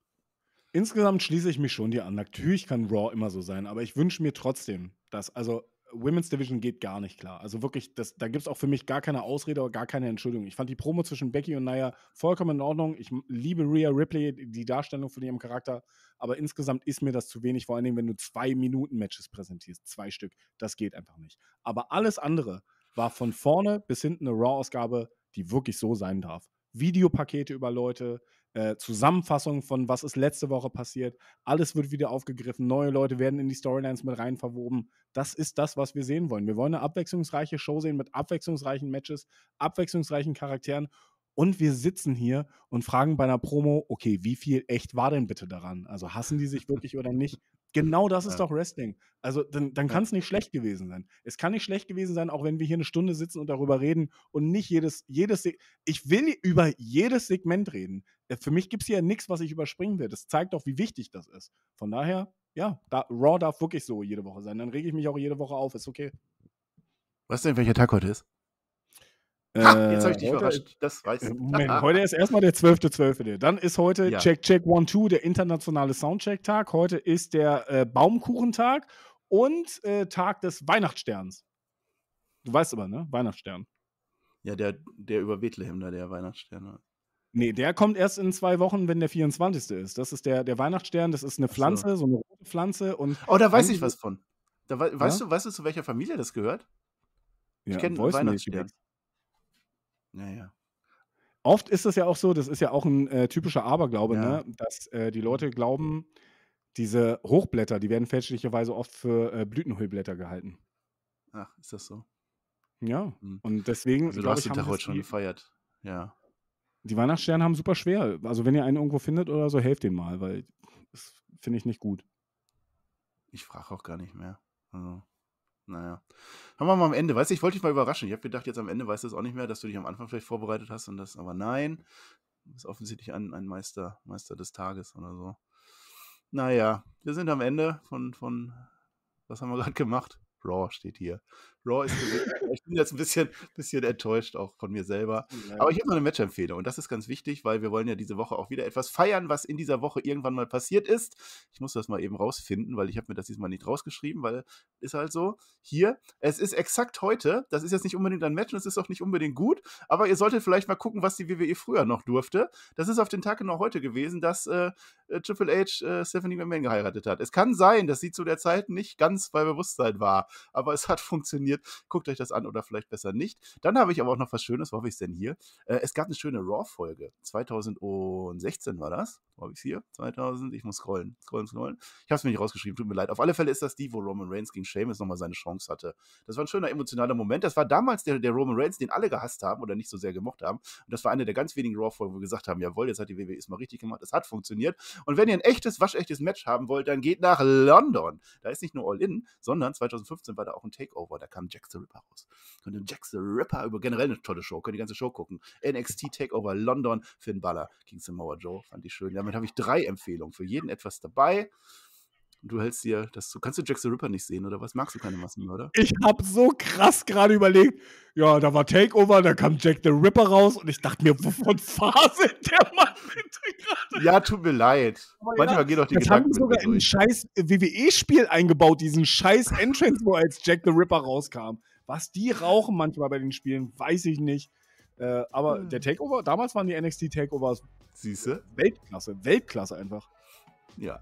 Insgesamt schließe ich mich schon dir an. Natürlich kann Raw immer so sein, aber ich wünsche mir trotzdem, dass, also Women's Division geht gar nicht klar. Also wirklich, das, da gibt es auch für mich gar keine Ausrede oder gar keine Entschuldigung. Ich fand die Promo zwischen Becky und Naya vollkommen in Ordnung. Ich liebe Rhea Ripley, die Darstellung von ihrem Charakter, aber insgesamt ist mir das zu wenig, vor allen Dingen, wenn du zwei Minuten Matches präsentierst. Zwei Stück. Das geht einfach nicht. Aber alles andere war von vorne bis hinten eine Raw-Ausgabe, die wirklich so sein darf. Videopakete über Leute, äh, Zusammenfassung von, was ist letzte Woche passiert. Alles wird wieder aufgegriffen, neue Leute werden in die Storylines mit rein verwoben. Das ist das, was wir sehen wollen. Wir wollen eine abwechslungsreiche Show sehen mit abwechslungsreichen Matches, abwechslungsreichen Charakteren. Und wir sitzen hier und fragen bei einer Promo, okay, wie viel echt war denn bitte daran? Also hassen die sich [LAUGHS] wirklich oder nicht? Genau das ja. ist doch Wrestling. Also dann, dann kann es nicht schlecht gewesen sein. Es kann nicht schlecht gewesen sein, auch wenn wir hier eine Stunde sitzen und darüber reden und nicht jedes, jedes, ich will über jedes Segment reden. Äh, für mich gibt es hier nichts, was ich überspringen will. Das zeigt doch, wie wichtig das ist. Von daher, ja, da, Raw darf wirklich so jede Woche sein. Dann rege ich mich auch jede Woche auf, ist okay. Weißt du denn, welcher Tag heute ist? Äh, ha, jetzt habe ich dich überrascht. Das weiß ich. Äh, Moment, heute ist erstmal der 12.12. .12. Dann ist heute ja. Check Check One Two, der internationale Soundcheck-Tag. Heute ist der äh, Baumkuchentag und äh, Tag des Weihnachtssterns. Du weißt aber, ne? Weihnachtsstern. Ja, der, der über Bethlehem da, der Weihnachtsstern. Nee, der kommt erst in zwei Wochen, wenn der 24. ist. Das ist der, der Weihnachtsstern, das ist eine Pflanze, so. so. eine rote Pflanze. Und oh, da weiß ich was von. Da, we ja? weißt, du, weißt du, zu welcher Familie das gehört? Ich ja, kenne Weihnachtsstern. Naja. Oft ist das ja auch so, das ist ja auch ein äh, typischer Aberglaube, ja. ne? dass äh, die Leute glauben, diese Hochblätter, die werden fälschlicherweise oft für äh, Blütenhüllblätter gehalten. Ach, ist das so? Ja, hm. und deswegen. Also, du hast den Tag heute schon gefeiert. Ja die Weihnachtssterne haben super schwer. Also wenn ihr einen irgendwo findet oder so, helft den mal, weil das finde ich nicht gut. Ich frage auch gar nicht mehr. Also, naja. Haben wir mal am Ende. Weißt du, ich wollte dich mal überraschen. Ich habe gedacht, jetzt am Ende weißt du es auch nicht mehr, dass du dich am Anfang vielleicht vorbereitet hast und das, aber nein. Das ist offensichtlich ein, ein Meister, Meister des Tages oder so. Naja, wir sind am Ende von, von was haben wir gerade gemacht? Raw steht hier. Raw ist gesehen. ich bin jetzt ein bisschen, bisschen enttäuscht auch von mir selber. Aber ich habe noch eine Match-Empfehlung und das ist ganz wichtig, weil wir wollen ja diese Woche auch wieder etwas feiern, was in dieser Woche irgendwann mal passiert ist. Ich muss das mal eben rausfinden, weil ich habe mir das diesmal nicht rausgeschrieben, weil ist halt so. Hier, es ist exakt heute. Das ist jetzt nicht unbedingt ein Match und es ist auch nicht unbedingt gut, aber ihr solltet vielleicht mal gucken, was die WWE früher noch durfte. Das ist auf den Tag genau heute gewesen, dass äh, äh, Triple H äh, Stephanie McMahon geheiratet hat. Es kann sein, dass sie zu der Zeit nicht ganz bei Bewusstsein war, aber es hat funktioniert interessiert, guckt euch das an oder vielleicht besser nicht. Dann habe ich aber auch noch was Schönes, wo habe ich es denn hier? Äh, es gab eine schöne Raw-Folge. 2016 war das. Wo habe ich es hier? 2000, ich muss scrollen, scrollen, scrollen. Ich habe es mir nicht rausgeschrieben, tut mir leid. Auf alle Fälle ist das die, wo Roman Reigns gegen Sheamus nochmal seine Chance hatte. Das war ein schöner emotionaler Moment. Das war damals der, der Roman Reigns, den alle gehasst haben oder nicht so sehr gemocht haben. Und das war eine der ganz wenigen Raw-Folgen, wo wir gesagt haben, jawohl, jetzt hat die WWE es mal richtig gemacht, es hat funktioniert. Und wenn ihr ein echtes, waschechtes Match haben wollt, dann geht nach London. Da ist nicht nur All-In, sondern 2015 war da auch ein Takeover. Da kam kam Jack the Ripper raus. Könnt ihr Jack the Ripper über generell eine tolle Show, könnt die ganze Show gucken. NXT Takeover London, Finn Balor, Kingston Mauer Joe, fand ich schön. Damit habe ich drei Empfehlungen. Für jeden etwas dabei und du hältst dir das zu. Kannst du Jack the Ripper nicht sehen oder was? Magst du keine Massenmörder? Ich habe so krass gerade überlegt, ja, da war Takeover, da kam Jack the Ripper raus und ich dachte mir, wovon [LAUGHS] faselt der Mann bitte [LAUGHS] gerade? Ja, tut mir leid. Aber Manchmal ja, geht doch die das Gedanken. Das haben sogar in ein scheiß WWE-Spiel eingebaut, diesen scheiß Entrance, wo als Jack the Ripper rauskam. Was die rauchen manchmal bei den Spielen, weiß ich nicht. Äh, aber hm. der Takeover, damals waren die NXT Takeovers Siehste? Weltklasse, Weltklasse einfach. Ja,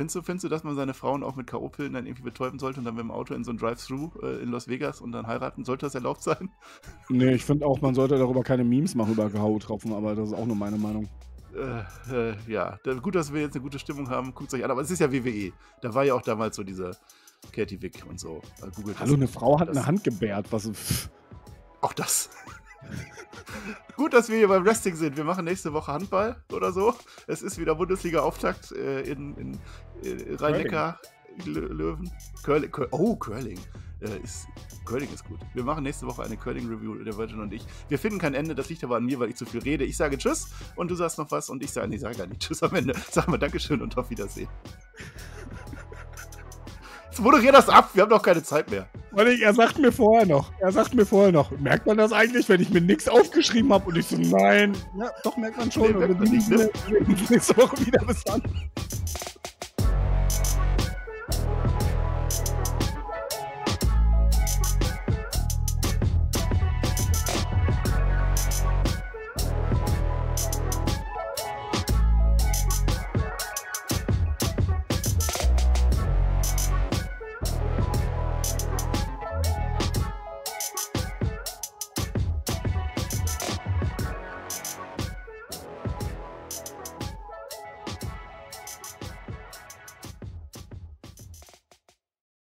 Findest du, findest du, dass man seine Frauen auch mit K.O.-Pillen dann irgendwie betäuben sollte und dann mit dem Auto in so ein Drive-Thru äh, in Las Vegas und dann heiraten? Sollte das erlaubt sein? [LAUGHS] Nee, ich finde auch, man sollte darüber keine Memes machen über K.O.-Tropfen, aber das ist auch nur meine Meinung. Äh, äh, ja, gut, dass wir jetzt eine gute Stimmung haben. Guckt euch an, aber es ist ja WWE. Da war ja auch damals so diese Katie Wick und so. Äh, Hallo, eine Frau hat das. eine Hand gebärt. Was. Auch das. [LAUGHS] Gut, dass wir hier beim Wrestling sind. Wir machen nächste Woche Handball oder so. Es ist wieder Bundesliga-Auftakt äh, in, in, in Rhein-Neckar-Löwen. Curling. Curling. Oh, Curling. Äh, ist, Curling ist gut. Wir machen nächste Woche eine Curling-Review, der Virgin und ich. Wir finden kein Ende. Das liegt aber an mir, weil ich zu viel rede. Ich sage Tschüss und du sagst noch was und ich sage, nee, sage gar nicht Tschüss am Ende. Sag mal Dankeschön und auf Wiedersehen moderier das ab, wir haben doch keine Zeit mehr. er sagt mir vorher noch, er sagt mir vorher noch, merkt man das eigentlich, wenn ich mir nichts aufgeschrieben habe und ich so, nein, ja, doch merkt man schon. Nee, und wir sehen ne? [LAUGHS] nächste Woche wieder, bis dann.